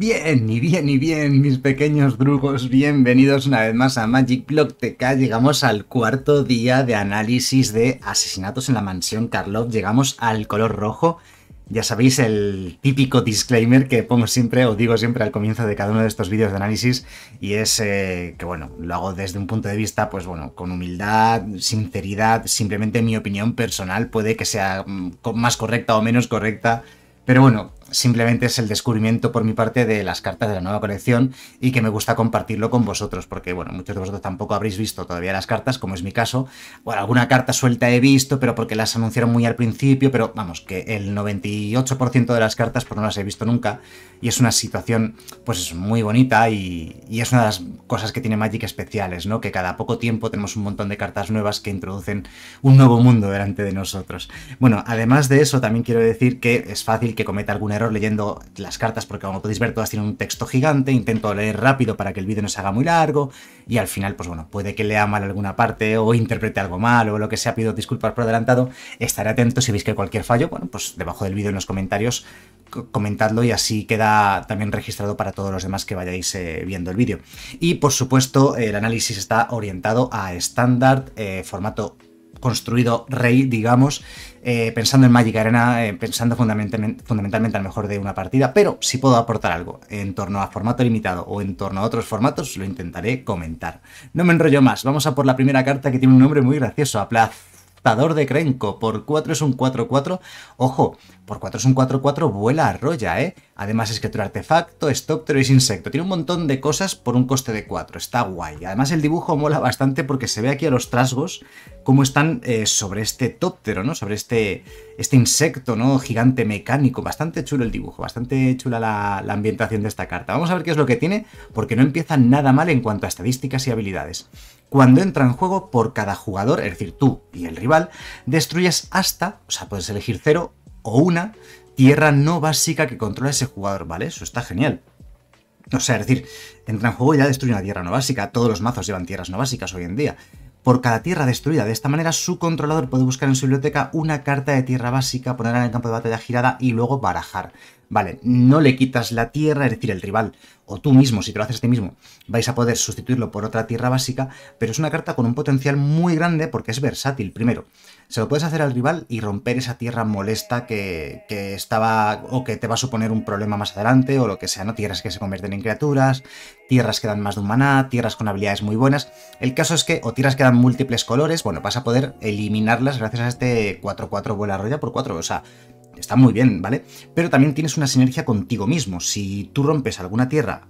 Bien, y bien, y bien, mis pequeños brujos, bienvenidos una vez más a Magic Block TK. Llegamos al cuarto día de análisis de asesinatos en la mansión Karlov. Llegamos al color rojo. Ya sabéis el típico disclaimer que pongo siempre o digo siempre al comienzo de cada uno de estos vídeos de análisis y es eh, que bueno, lo hago desde un punto de vista pues bueno, con humildad, sinceridad, simplemente mi opinión personal puede que sea mm, más correcta o menos correcta, pero bueno, simplemente es el descubrimiento por mi parte de las cartas de la nueva colección y que me gusta compartirlo con vosotros, porque bueno, muchos de vosotros tampoco habréis visto todavía las cartas, como es mi caso. Bueno, alguna carta suelta he visto, pero porque las anunciaron muy al principio, pero vamos, que el 98% de las cartas pues no las he visto nunca y es una situación pues muy bonita y, es una de las cosas que tiene Magic especiales, ¿no? Que cada poco tiempo tenemos un montón de cartas nuevas que introducen un nuevo mundo delante de nosotros. Bueno, además de eso, también quiero decir que es fácil que cometa algún error leyendo las cartas porque como podéis ver todas tienen un texto gigante, intento leer rápido para que el vídeo no se haga muy largo y al final pues bueno, puede que lea mal alguna parte o interprete algo mal o lo que sea, pido disculpas por adelantado, estaré atento si veis que hay cualquier fallo, bueno pues debajo del vídeo en los comentarios comentadlo y así queda también registrado para todos los demás que vayáis eh, viendo el vídeo. Y por supuesto el análisis está orientado a estándar, eh, formato construido rey, digamos, eh, pensando en Magic Arena, eh, pensando fundamentalmente, al mejor de una partida, pero si puedo aportar algo en torno a formato limitado o en torno a otros formatos, lo intentaré comentar. No me enrollo más, vamos a por la primera carta que tiene un nombre muy gracioso, Aplaz de Krenko por 4 es un 4-4. Ojo, por 4 es un 4-4, vuela a ¿eh? Además escritura artefacto, y es insecto. Tiene un montón de cosas por un coste de 4, está guay. Además el dibujo mola bastante porque se ve aquí a los trasgos como están eh, sobre este tóptero, ¿no? Sobre este, este insecto, ¿no? Gigante mecánico. Bastante chulo el dibujo, bastante chula la, la ambientación de esta carta. Vamos a ver qué es lo que tiene porque no empieza nada mal en cuanto a estadísticas y habilidades. Cuando entra en juego, por cada jugador, es decir, tú y el rival, destruyes hasta, o sea, puedes elegir cero o una tierra no básica que controla ese jugador, ¿vale? Eso está genial. O sea, es decir, entra en juego y ya destruye una tierra no básica. Todos los mazos llevan tierras no básicas hoy en día. Por cada tierra destruida de esta manera, su controlador puede buscar en su biblioteca una carta de tierra básica, ponerla en el campo de batalla girada y luego barajar. Vale, no le quitas la tierra, es decir, el rival, o tú mismo, si te lo haces a ti mismo, vais a poder sustituirlo por otra tierra básica, pero es una carta con un potencial muy grande porque es versátil. Primero, se lo puedes hacer al rival y romper esa tierra molesta que, que, estaba o que te va a suponer un problema más adelante o lo que sea, ¿no? Tierras que se convierten en criaturas, tierras que dan más de un maná, tierras con habilidades muy buenas. El caso es que, o tierras que dan múltiples colores, bueno, vas a poder eliminarlas gracias a este 4-4 vuela roya por 4, o sea, está muy bien, ¿vale? Pero también tienes una sinergia contigo mismo. Si tú rompes alguna tierra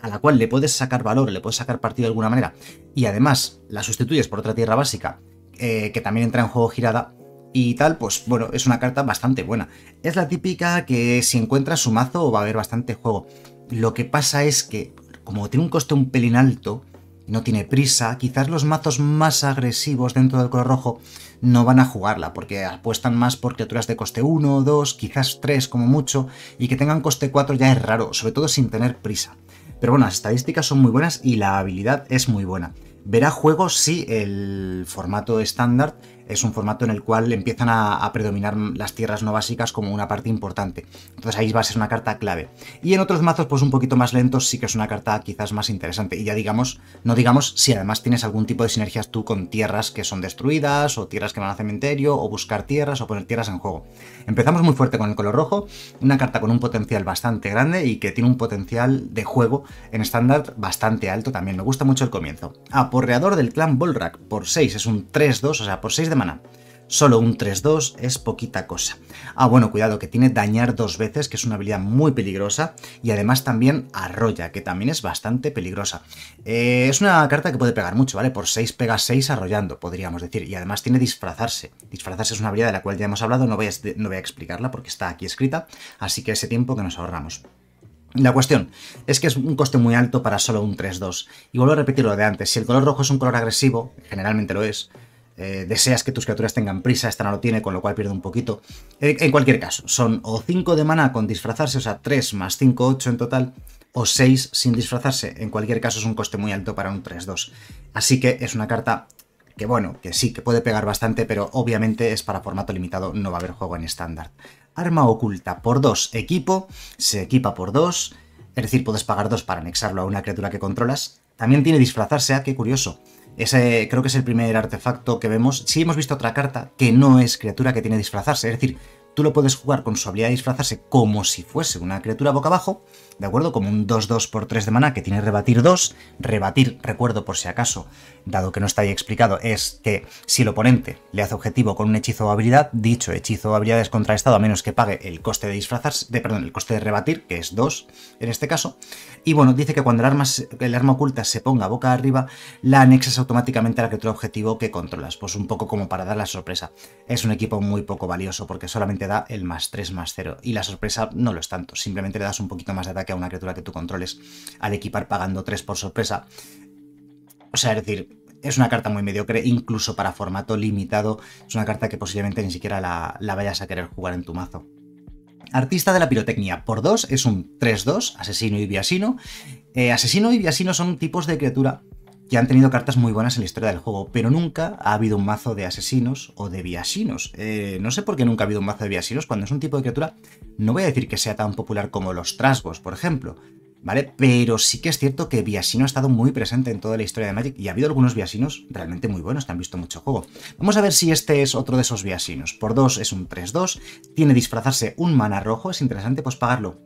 a la cual le puedes sacar valor, le puedes sacar partido de alguna manera, y además la sustituyes por otra tierra básica eh, que también entra en juego girada, y tal, pues bueno, es una carta bastante buena. Es la típica que si encuentra su mazo va a haber bastante juego. Lo que pasa es que, como tiene un coste un pelín alto, no tiene prisa, quizás los mazos más agresivos dentro del color rojo no van a jugarla, porque apuestan más por criaturas de coste 1, 2, quizás 3 como mucho, y que tengan coste 4 ya es raro, sobre todo sin tener prisa. Pero bueno, las estadísticas son muy buenas y la habilidad es muy buena verá juegos si el formato estándar es un formato en el cual empiezan a, predominar las tierras no básicas como una parte importante. Entonces ahí va a ser una carta clave. Y en otros mazos, pues un poquito más lentos, sí que es una carta quizás más interesante. Y ya digamos, no digamos si además tienes algún tipo de sinergias tú con tierras que son destruidas, o tierras que van al cementerio, o buscar tierras, o poner tierras en juego. Empezamos muy fuerte con el color rojo, una carta con un potencial bastante grande y que tiene un potencial de juego en estándar bastante alto también. Me gusta mucho el comienzo. Aporreador del clan Volrak por 6, es un 3-2, o sea, por 6 de Solo un 3-2 es poquita cosa. Ah, bueno, cuidado, que tiene dañar dos veces, que es una habilidad muy peligrosa, y además también arrolla, que también es bastante peligrosa. Eh, es una carta que puede pegar mucho, ¿vale? Por 6 pega 6 arrollando, podríamos decir, y además tiene disfrazarse. Disfrazarse es una habilidad de la cual ya hemos hablado, no voy a, no voy a explicarla porque está aquí escrita, así que ese tiempo que nos ahorramos. La cuestión es que es un coste muy alto para solo un 3-2. Y vuelvo a repetir lo de antes, si el color rojo es un color agresivo, generalmente lo es, eh, deseas que tus criaturas tengan prisa, esta no lo tiene, con lo cual pierde un poquito. Eh, en cualquier caso, son o 5 de mana con disfrazarse, o sea, 3 más 5, 8 en total, o 6 sin disfrazarse. En cualquier caso es un coste muy alto para un 3-2. Así que es una carta que bueno, que sí, que puede pegar bastante, pero obviamente es para formato limitado, no va a haber juego en estándar. Arma oculta por 2, equipo, se equipa por 2, es decir, puedes pagar 2 para anexarlo a una criatura que controlas. También tiene disfrazarse, ah, qué curioso. Ese creo que es el primer artefacto que vemos. si hemos visto otra carta que no es criatura que tiene disfrazarse, es decir, tú lo puedes jugar con su habilidad de disfrazarse como si fuese una criatura boca abajo ¿de acuerdo? Como un 2-2 por 3 de maná que tiene rebatir 2. Rebatir, recuerdo por si acaso, dado que no está ahí explicado, es que si el oponente le hace objetivo con un hechizo o habilidad, dicho hechizo o habilidad es contraestado a menos que pague el coste de disfrazarse, perdón, el coste de rebatir, que es 2 en este caso. Y bueno, dice que cuando el arma, el arma oculta se ponga boca arriba, la anexas automáticamente a la criatura objetivo que controlas. Pues un poco como para dar la sorpresa. Es un equipo muy poco valioso porque solamente da el más 3 más 0 y la sorpresa no lo es tanto, simplemente le das un poquito más de ataque que a una criatura que tú controles al equipar pagando 3 por sorpresa. O sea, es decir, es una carta muy mediocre, incluso para formato limitado. Es una carta que posiblemente ni siquiera la, vayas a querer jugar en tu mazo. Artista de la pirotecnia por 2 es un 3-2, asesino y viasino. Eh, asesino y viasino son tipos de criatura que han tenido cartas muy buenas en la historia del juego, pero nunca ha habido un mazo de asesinos o de viasinos. Eh, no sé por qué nunca ha habido un mazo de viasinos cuando es un tipo de criatura, no voy a decir que sea tan popular como los trasgos, por ejemplo, ¿vale? Pero sí que es cierto que Viasino ha estado muy presente en toda la historia de Magic y ha habido algunos Viasinos realmente muy buenos que han visto mucho juego. Vamos a ver si este es otro de esos Viasinos. Por 2 es un 3-2, tiene disfrazarse un mana rojo, es interesante pues pagarlo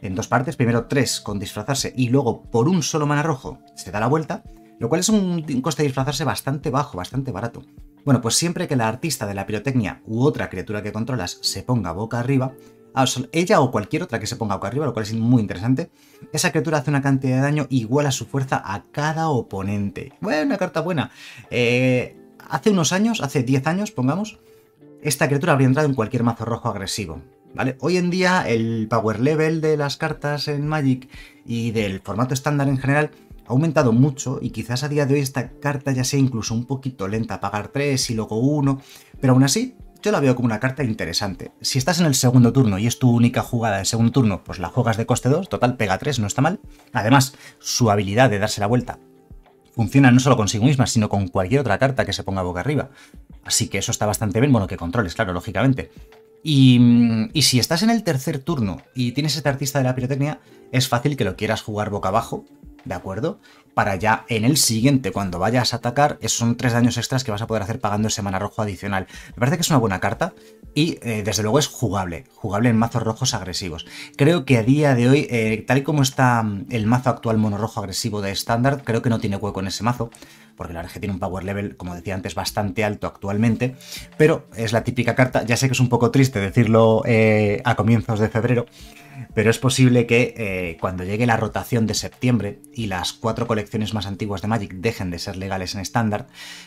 en dos partes, primero 3 con disfrazarse y luego por un solo mana rojo se da la vuelta lo cual es un, coste de disfrazarse bastante bajo, bastante barato. Bueno, pues siempre que la artista de la pirotecnia u otra criatura que controlas se ponga boca arriba, ah, ella o cualquier otra que se ponga boca arriba, lo cual es muy interesante, esa criatura hace una cantidad de daño igual a su fuerza a cada oponente. Bueno, una carta buena. Eh, hace unos años, hace 10 años, pongamos, esta criatura habría entrado en cualquier mazo rojo agresivo. ¿Vale? Hoy en día el power level de las cartas en Magic y del formato estándar en general ha aumentado mucho y quizás a día de hoy esta carta ya sea incluso un poquito lenta, pagar 3 y luego 1, pero aún así yo la veo como una carta interesante. Si estás en el segundo turno y es tu única jugada del segundo turno, pues la juegas de coste 2, total pega 3, no está mal. Además, su habilidad de darse la vuelta funciona no solo consigo misma, sino con cualquier otra carta que se ponga boca arriba. Así que eso está bastante bien, bueno, que controles, claro, lógicamente. Y, y, si estás en el tercer turno y tienes este artista de la pirotecnia, es fácil que lo quieras jugar boca abajo ¿de acuerdo? Para ya en el siguiente, cuando vayas a atacar, esos son tres daños extras que vas a poder hacer pagando ese mana rojo adicional. Me parece que es una buena carta y eh, desde luego es jugable, jugable en mazos rojos agresivos. Creo que a día de hoy, eh, tal y como está mm, el mazo actual mono rojo agresivo de estándar, creo que no tiene hueco en ese mazo, porque la verdad tiene un power level, como decía antes, bastante alto actualmente, pero es la típica carta, ya sé que es un poco triste decirlo eh, a comienzos de febrero, pero es posible que eh, cuando llegue la rotación de septiembre y las cuatro colecciones más antiguas de Magic dejen de ser legales en estándar,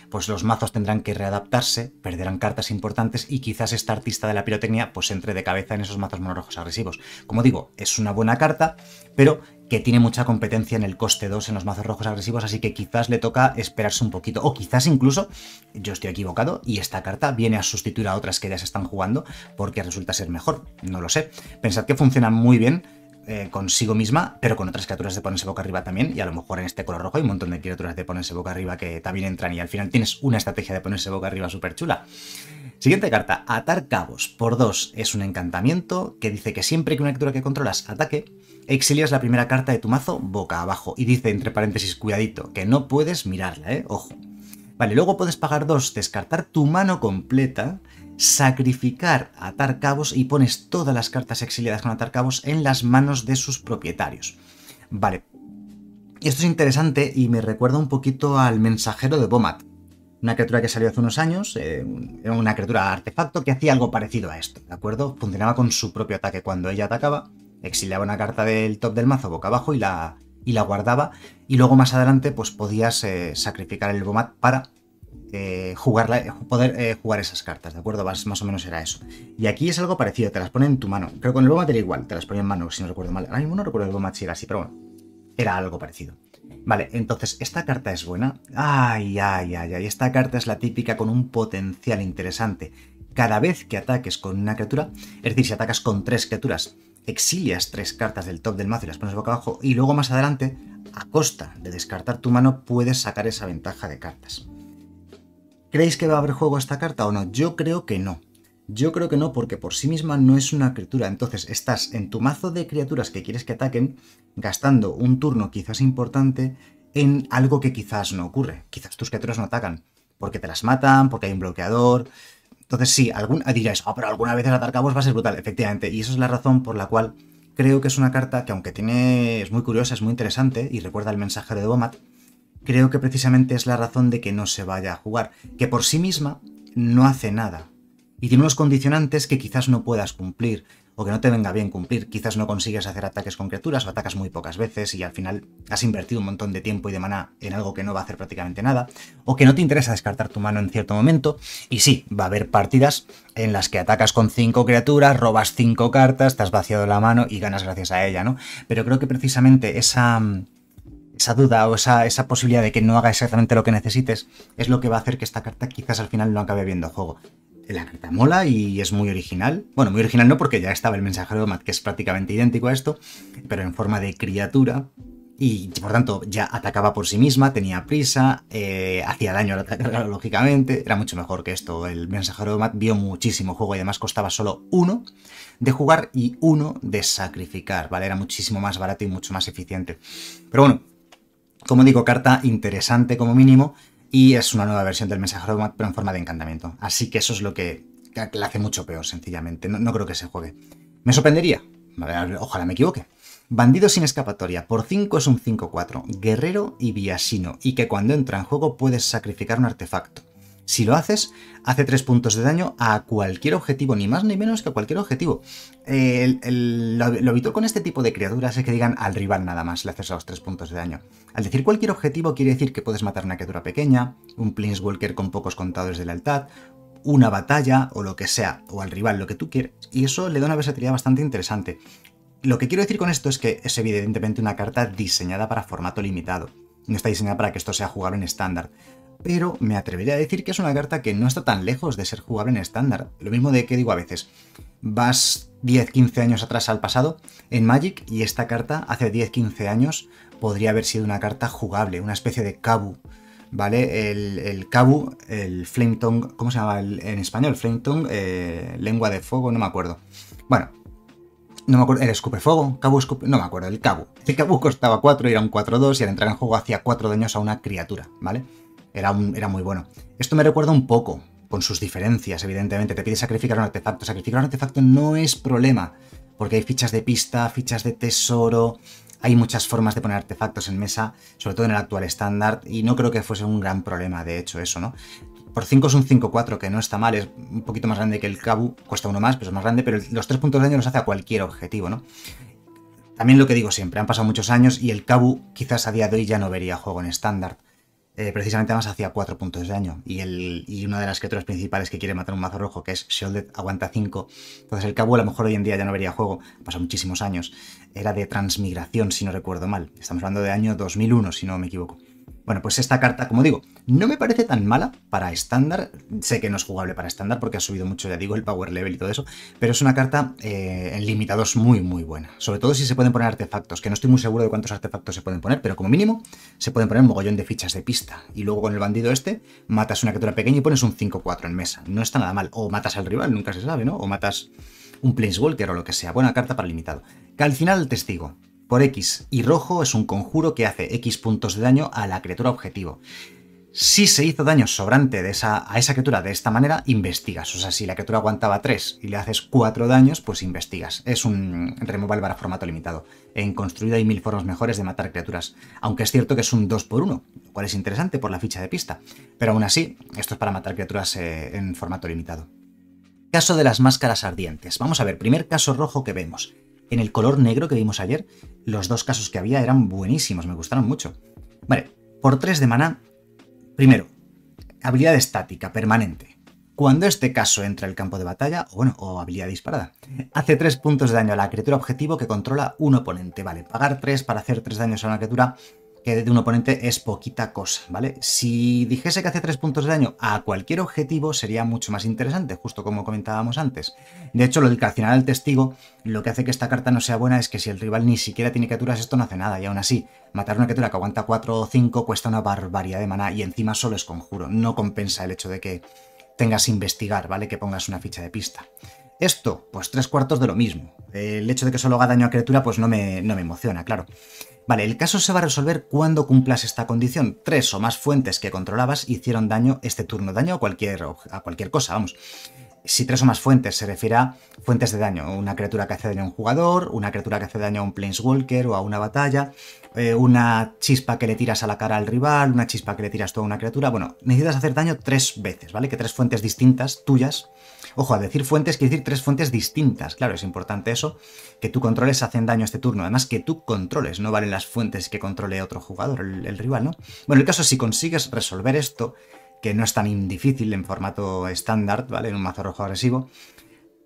pues los mazos tendrán que readaptarse, perderán cartas importantes y quizás esta artista de la pirotecnia pues entre de cabeza en esos mazos monorrojos agresivos. Como digo, es una buena carta, pero que tiene mucha competencia en el coste 2 en los mazos rojos agresivos, así que quizás le toca esperarse un poquito. O quizás incluso, yo estoy equivocado, y esta carta viene a sustituir a otras que ya se están jugando porque resulta ser mejor. No lo sé. Pensad que funciona muy bien eh, consigo misma, pero con otras criaturas de ponerse boca arriba también, y a lo mejor en este color rojo hay un montón de criaturas de ponerse boca arriba que también entran y al final tienes una estrategia de ponerse boca arriba súper chula. Siguiente carta, atar cabos por 2 es un encantamiento que dice que siempre que una criatura que controlas ataque, exilias la primera carta de tu mazo boca abajo y dice entre paréntesis, cuidadito, que no puedes mirarla, ¿eh? Ojo. Vale, luego puedes pagar dos, descartar tu mano completa, sacrificar atar cabos y pones todas las cartas exiliadas con atar cabos en las manos de sus propietarios. Vale. Esto es interesante y me recuerda un poquito al mensajero de Bomat, una criatura que salió hace unos años, eh, era una criatura artefacto que hacía algo parecido a esto, ¿de acuerdo? Funcionaba con su propio ataque cuando ella atacaba exiliaba una carta del top del mazo boca abajo y la, y la guardaba. Y luego más adelante, pues podías eh, sacrificar el Bomat para eh, eh, poder jugar esas cartas, ¿de acuerdo? Más, o menos era eso. Y aquí es algo parecido, te las pone en tu mano. Creo que con el Bomat era igual, te las pone en mano, si no recuerdo mal. Ahora mismo no recuerdo el Bomat si era así, pero bueno, era algo parecido. Vale, entonces, ¿esta carta es buena? Ay, ay, ay, ay. Esta carta es la típica con un potencial interesante. Cada vez que ataques con una criatura, es decir, si atacas con tres criaturas exilias tres cartas del top del mazo y las pones boca abajo y luego más adelante, a costa de descartar tu mano, puedes sacar esa ventaja de cartas. ¿Creéis que va a haber juego esta carta o no? Yo creo que no. Yo creo que no porque por sí misma no es una criatura, entonces estás en tu mazo de criaturas que quieres que ataquen, gastando un turno quizás importante en algo que quizás no ocurre. Quizás tus criaturas no atacan, porque te las matan, porque hay un bloqueador, entonces, sí, algún, ah, diréis, oh, ah, pero alguna vez atar cabos va a ser brutal, efectivamente. Y esa es la razón por la cual creo que es una carta que, aunque tiene, es muy curiosa, es muy interesante y recuerda el mensaje de Bomat, creo que precisamente es la razón de que no se vaya a jugar. Que por sí misma no hace nada. Y tiene unos condicionantes que quizás no puedas cumplir o que no te venga bien cumplir. Quizás no consigues hacer ataques con criaturas o atacas muy pocas veces y al final has invertido un montón de tiempo y de maná en algo que no va a hacer prácticamente nada, o que no te interesa descartar tu mano en cierto momento. Y sí, va a haber partidas en las que atacas con 5 criaturas, robas 5 cartas, te has vaciado la mano y ganas gracias a ella, ¿no? Pero creo que precisamente esa duda o esa, posibilidad de que no haga exactamente lo que necesites es lo que va a hacer que esta carta quizás al final no acabe viendo juego la carta mola y es muy original. Bueno, muy original no porque ya estaba el mensajero de Matt, que es prácticamente idéntico a esto, pero en forma de criatura. Y por tanto ya atacaba por sí misma, tenía prisa, eh, hacía daño al atacar, lógicamente. Era mucho mejor que esto. El mensajero de Matt vio muchísimo juego y además costaba solo uno de jugar y uno de sacrificar, ¿vale? Era muchísimo más barato y mucho más eficiente. Pero bueno, como digo, carta interesante como mínimo y es una nueva versión del mensajero, pero en forma de encantamiento. Así que eso es lo que la hace mucho peor, sencillamente. No, creo que se juegue. Me sorprendería. Ojalá me equivoque. Bandido sin escapatoria. Por 5 es un 5-4. Guerrero y viasino. Y que cuando entra en juego puedes sacrificar un artefacto. Si lo haces, hace 3 puntos de daño a cualquier objetivo, ni más ni menos que a cualquier objetivo. lo, habitual con este tipo de criaturas es que digan al rival nada más le haces a los 3 puntos de daño. Al decir cualquier objetivo quiere decir que puedes matar una criatura pequeña, un walker con pocos contadores de lealtad, una batalla o lo que sea, o al rival lo que tú quieras. y eso le da una versatilidad bastante interesante. Lo que quiero decir con esto es que es evidentemente una carta diseñada para formato limitado. No está diseñada para que esto sea jugado en estándar pero me atrevería a decir que es una carta que no está tan lejos de ser jugable en estándar. Lo mismo de que digo a veces, vas 10-15 años atrás al pasado en Magic y esta carta hace 10-15 años podría haber sido una carta jugable, una especie de Kabu. ¿Vale? El, el Kabu, el Flame Tongue, ¿cómo se llama en español? Flame Tongue, eh, lengua de fuego, no me acuerdo. Bueno, no me acuerdo, era Fuego, Kabu escupe, no me acuerdo, el Kabu El Kabu costaba 4 y era un 4-2 y al entrar en juego hacía 4 daños a una criatura, ¿vale? era, era muy bueno. Esto me recuerda un poco, con sus diferencias, evidentemente. Te pide sacrificar un artefacto. Sacrificar un artefacto no es problema, porque hay fichas de pista, fichas de tesoro, hay muchas formas de poner artefactos en mesa, sobre todo en el actual estándar, y no creo que fuese un gran problema, de hecho, eso, ¿no? Por 5 es un 5-4, que no está mal, es un poquito más grande que el Kabu, cuesta uno más, pero es más grande, pero los 3 puntos de daño los hace a cualquier objetivo, ¿no? También lo que digo siempre, han pasado muchos años y el Kabu quizás a día de hoy ya no vería juego en estándar. Eh, precisamente además hacía 4 puntos de daño. Y, el, una de las criaturas principales que quiere matar un mazo rojo, que es Shelded, aguanta 5. Entonces el cabo a lo mejor hoy en día ya no vería juego, pasó muchísimos años. Era de transmigración, si no recuerdo mal. Estamos hablando de año 2001, si no me equivoco. Bueno, pues esta carta, como digo, no me parece tan mala para estándar. Sé que no es jugable para estándar porque ha subido mucho, ya digo, el power level y todo eso. Pero es una carta eh, en limitados muy, muy buena. Sobre todo si se pueden poner artefactos, que no estoy muy seguro de cuántos artefactos se pueden poner, pero como mínimo se pueden poner un mogollón de fichas de pista. Y luego con el bandido este matas una criatura pequeña y pones un 5-4 en mesa. No está nada mal. O matas al rival, nunca se sabe, ¿no? O matas un Planeswalker o lo que sea. Buena carta para limitado. Que al final testigo. Por X y rojo es un conjuro que hace X puntos de daño a la criatura objetivo si se hizo daño sobrante de esa, a esa criatura de esta manera, investigas. O sea, si la criatura aguantaba 3 y le haces 4 daños, pues investigas. Es un removal para formato limitado. En construida hay mil formas mejores de matar criaturas. Aunque es cierto que es un 2 por 1 lo cual es interesante por la ficha de pista. Pero aún así, esto es para matar criaturas eh, en formato limitado. Caso de las máscaras ardientes. Vamos a ver, primer caso rojo que vemos. En el color negro que vimos ayer, los dos casos que había eran buenísimos, me gustaron mucho. Vale, por 3 de maná Primero, habilidad estática, permanente. Cuando este caso entra al campo de batalla, o bueno, o habilidad disparada, hace 3 puntos de daño a la criatura objetivo que controla un oponente. Vale, pagar 3 para hacer 3 daños a una criatura de un oponente es poquita cosa, ¿vale? Si dijese que hace 3 puntos de daño a cualquier objetivo sería mucho más interesante, justo como comentábamos antes. De hecho, lo del calcinar al testigo, lo que hace que esta carta no sea buena es que si el rival ni siquiera tiene criaturas, esto no hace nada, y aún así, matar una criatura que aguanta 4 o 5 cuesta una barbaridad de maná, y encima solo es conjuro, no compensa el hecho de que tengas investigar, ¿vale? Que pongas una ficha de pista. Esto, pues tres cuartos de lo mismo. El hecho de que solo haga daño a criatura, pues no me, no me emociona, claro. Vale, el caso se va a resolver cuando cumplas esta condición. Tres o más fuentes que controlabas hicieron daño este turno, daño a cualquier, a cualquier cosa, vamos. Si tres o más fuentes se refiere a fuentes de daño, una criatura que hace daño a un jugador, una criatura que hace daño a un planeswalker o a una batalla, eh, una chispa que le tiras a la cara al rival, una chispa que le tiras a toda una criatura, bueno, necesitas hacer daño tres veces, ¿vale? Que tres fuentes distintas tuyas Ojo, a decir fuentes quiere decir tres fuentes distintas. Claro, es importante eso. Que tú controles hacen daño este turno. Además, que tú controles, no valen las fuentes que controle otro jugador, el, rival, ¿no? Bueno, el caso es si consigues resolver esto, que no es tan difícil en formato estándar, ¿vale? En un mazo rojo agresivo,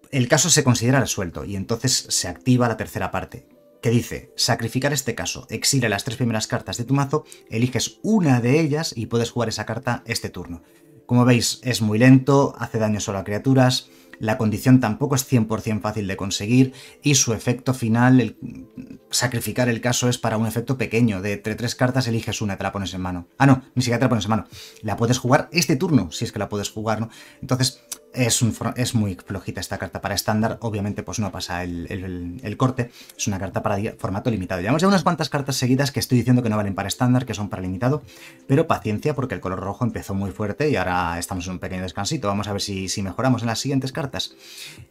el caso se considera resuelto y entonces se activa la tercera parte, que dice, sacrificar este caso, exile las tres primeras cartas de tu mazo, eliges una de ellas y puedes jugar esa carta este turno. Como veis, es muy lento, hace daño solo a criaturas, la condición tampoco es 100% fácil de conseguir y su efecto final, el sacrificar el caso, es para un efecto pequeño, de entre tres cartas eliges una, te la pones en mano. Ah, no, ni siquiera te la pones en mano. La puedes jugar este turno, si es que la puedes jugar, ¿no? Entonces, es, muy flojita esta carta para estándar, obviamente pues no pasa el, corte, es una carta para formato limitado. Llevamos ya unas cuantas cartas seguidas que estoy diciendo que no valen para estándar, que son para limitado, pero paciencia porque el color rojo empezó muy fuerte y ahora estamos en un pequeño descansito, vamos a ver si, si mejoramos en las siguientes cartas.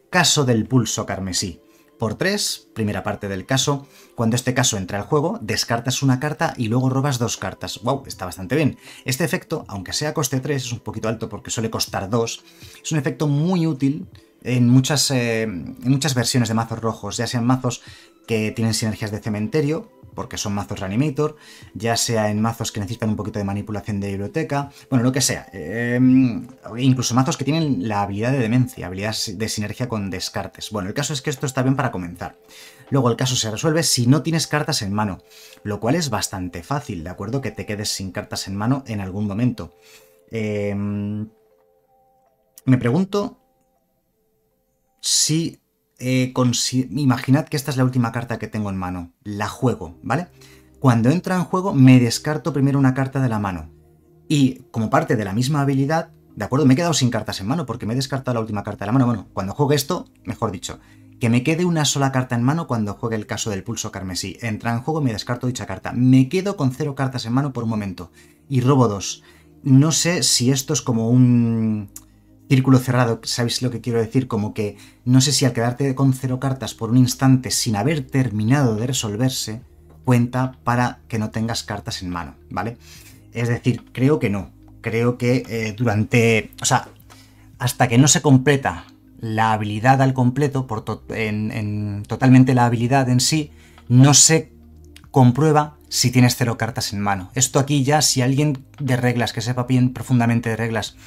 Caso del pulso carmesí por 3, primera parte del caso. Cuando este caso entra al juego, descartas una carta y luego robas dos cartas. ¡Wow! Está bastante bien. Este efecto, aunque sea coste 3, es un poquito alto porque suele costar 2, es un efecto muy útil en muchas, eh, en muchas versiones de mazos rojos, ya sean mazos que tienen sinergias de cementerio, porque son mazos reanimator, ya sea en mazos que necesitan un poquito de manipulación de biblioteca, bueno, lo que sea. Em, incluso mazos que tienen la habilidad de demencia, habilidad de sinergia con descartes. Bueno, el caso es que esto está bien para comenzar. Luego el caso se resuelve si no tienes cartas en mano, lo cual es bastante fácil, ¿de acuerdo? Que te quedes sin cartas en mano en algún momento. Em, me pregunto si eh, imaginad que esta es la última carta que tengo en mano, la juego, ¿vale? Cuando entra en juego me descarto primero una carta de la mano. Y como parte de la misma habilidad, ¿de acuerdo? Me he quedado sin cartas en mano porque me he descartado la última carta de la mano. Bueno, cuando juegue esto, mejor dicho, que me quede una sola carta en mano cuando juegue el caso del pulso carmesí. Entra en juego, me descarto dicha carta. Me quedo con cero cartas en mano por un momento. Y robo dos. No sé si esto es como un círculo cerrado, ¿sabéis lo que quiero decir? Como que no sé si al quedarte con cero cartas por un instante sin haber terminado de resolverse, cuenta para que no tengas cartas en mano, ¿vale? Es decir, creo que no. Creo que eh, durante... O sea, hasta que no se completa la habilidad al completo, por en, totalmente la habilidad en sí, no se comprueba si tienes cero cartas en mano. Esto aquí ya, si alguien de reglas, que sepa bien profundamente de reglas,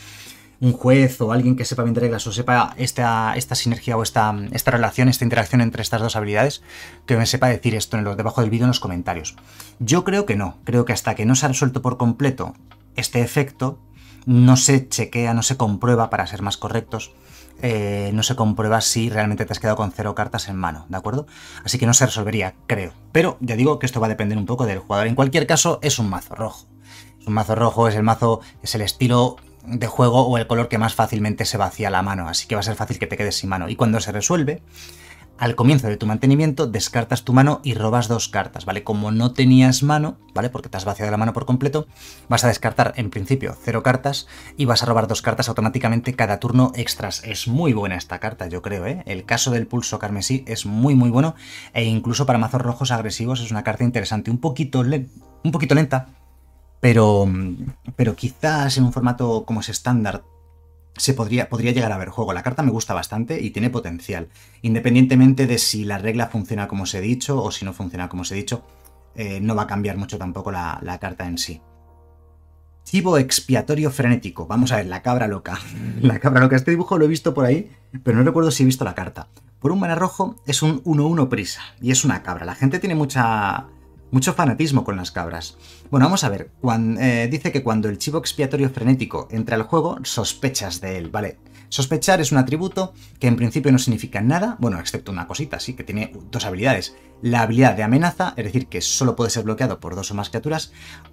un juez o alguien que sepa bien de reglas o sepa esta, esta sinergia o esta, esta relación, esta interacción entre estas dos habilidades, que me sepa decir esto en debajo del vídeo en los comentarios. Yo creo que no, creo que hasta que no se ha resuelto por completo este efecto, no se chequea, no se comprueba, para ser más correctos, eh, no se comprueba si realmente te has quedado con cero cartas en mano, ¿de acuerdo? Así que no se resolvería, creo. Pero ya digo que esto va a depender un poco del jugador. En cualquier caso, es un mazo rojo. un mazo rojo, es el mazo, es el estilo de juego o el color que más fácilmente se vacía la mano, así que va a ser fácil que te quedes sin mano. Y cuando se resuelve, al comienzo de tu mantenimiento descartas tu mano y robas dos cartas, ¿vale? Como no tenías mano, ¿vale? Porque te has vaciado la mano por completo, vas a descartar en principio cero cartas y vas a robar dos cartas automáticamente cada turno extras. Es muy buena esta carta, yo creo, ¿eh? El caso del pulso carmesí es muy muy bueno e incluso para mazos rojos agresivos es una carta interesante, un poquito, un poquito lenta, pero, pero quizás en un formato como es estándar se podría, podría llegar a ver juego. La carta me gusta bastante y tiene potencial. Independientemente de si la regla funciona como os he dicho o si no funciona como os he dicho, eh, no va a cambiar mucho tampoco la, carta en sí. Chivo expiatorio frenético. Vamos a ver, la cabra loca. La cabra loca. Este dibujo lo he visto por ahí, pero no recuerdo si he visto la carta. Por un manarrojo rojo es un 1-1 prisa y es una cabra. La gente tiene mucha, mucho fanatismo con las cabras. Bueno, vamos a ver. Eh, dice que cuando el chivo expiatorio frenético entra al juego, sospechas de él, ¿vale? Sospechar es un atributo que en principio no significa nada, bueno, excepto una cosita, sí, que tiene dos habilidades. La habilidad de amenaza, es decir, que solo puede ser bloqueado por dos o más criaturas,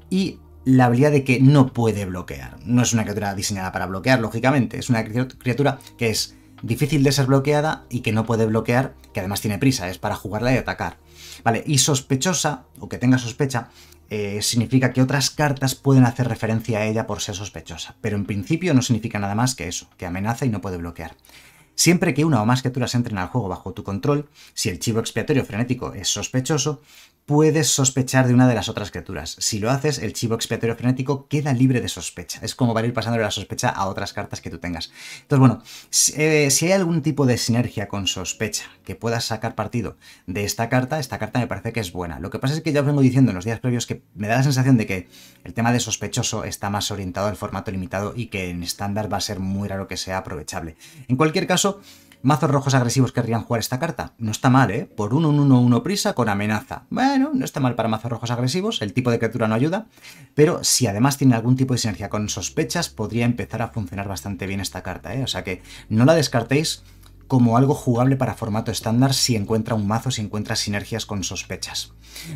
y la habilidad de que no puede bloquear. No es una criatura diseñada para bloquear, lógicamente, es una criatura que es difícil de ser bloqueada y que no puede bloquear, que además tiene prisa, es para jugarla y atacar. Vale, y sospechosa, o que tenga sospecha, eh, significa que otras cartas pueden hacer referencia a ella por ser sospechosa, pero en principio no significa nada más que eso, que amenaza y no puede bloquear. Siempre que una o más criaturas entren al juego bajo tu control, si el chivo expiatorio frenético es sospechoso, puedes sospechar de una de las otras criaturas. Si lo haces, el chivo expiatorio frenético queda libre de sospecha. Es como para ir pasándole la sospecha a otras cartas que tú tengas. Entonces, bueno, eh, si, hay algún tipo de sinergia con sospecha que puedas sacar partido de esta carta, esta carta me parece que es buena. Lo que pasa es que ya os vengo diciendo en los días previos que me da la sensación de que el tema de sospechoso está más orientado al formato limitado y que en estándar va a ser muy raro que sea aprovechable. En cualquier caso, Mazos rojos agresivos querrían jugar esta carta. No está mal, ¿eh? Por 1 1 1 prisa con amenaza. Bueno, no está mal para mazos rojos agresivos, el tipo de criatura no ayuda, pero si además tiene algún tipo de sinergia con sospechas, podría empezar a funcionar bastante bien esta carta, ¿eh? O sea que no la descartéis como algo jugable para formato estándar si encuentra un mazo, si encuentra sinergias con sospechas.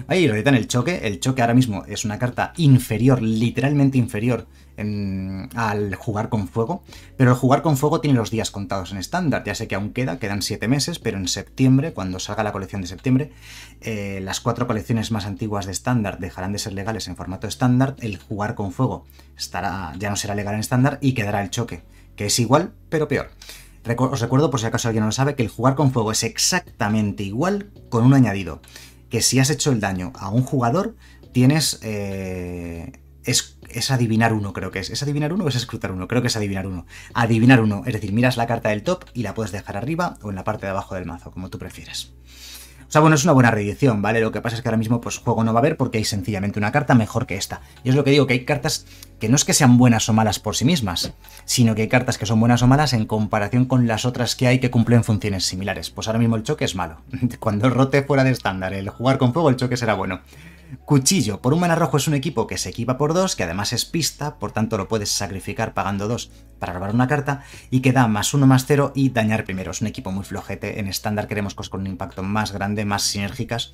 Ahí lo en el choque. El choque ahora mismo es una carta inferior, literalmente inferior al jugar con fuego, pero el jugar con fuego tiene los días contados en estándar. Ya sé que aún queda, quedan 7 meses, pero en septiembre, cuando salga la colección de septiembre, eh, las cuatro colecciones más antiguas de estándar dejarán de ser legales en formato estándar. El jugar con fuego estará, ya no será legal en estándar y quedará el choque, que es igual, pero peor. os recuerdo, por si acaso alguien no lo sabe, que el jugar con fuego es exactamente igual con un añadido. Que si has hecho el daño a un jugador, tienes. Eh, es, adivinar uno, creo que es. ¿Es adivinar uno o es escrutar uno? Creo que es adivinar uno. Adivinar uno, es decir, miras la carta del top y la puedes dejar arriba o en la parte de abajo del mazo, como tú prefieras. O sea, bueno, es una buena reedición, ¿vale? Lo que pasa es que ahora mismo, pues, juego no va a haber porque hay sencillamente una carta mejor que esta. Y es lo que digo, que hay cartas que no es que sean buenas o malas por sí mismas, sino que hay cartas que son buenas o malas en comparación con las otras que hay que cumplen funciones similares. Pues ahora mismo el choque es malo. Cuando rote fuera de estándar, el jugar con fuego, el choque será bueno. Cuchillo. Por un mana rojo es un equipo que se equipa por dos, que además es pista, por tanto lo puedes sacrificar pagando dos para robar una carta, y que da más uno más cero y dañar primero. Es un equipo muy flojete. En estándar queremos cosas con un impacto más grande, más sinérgicas.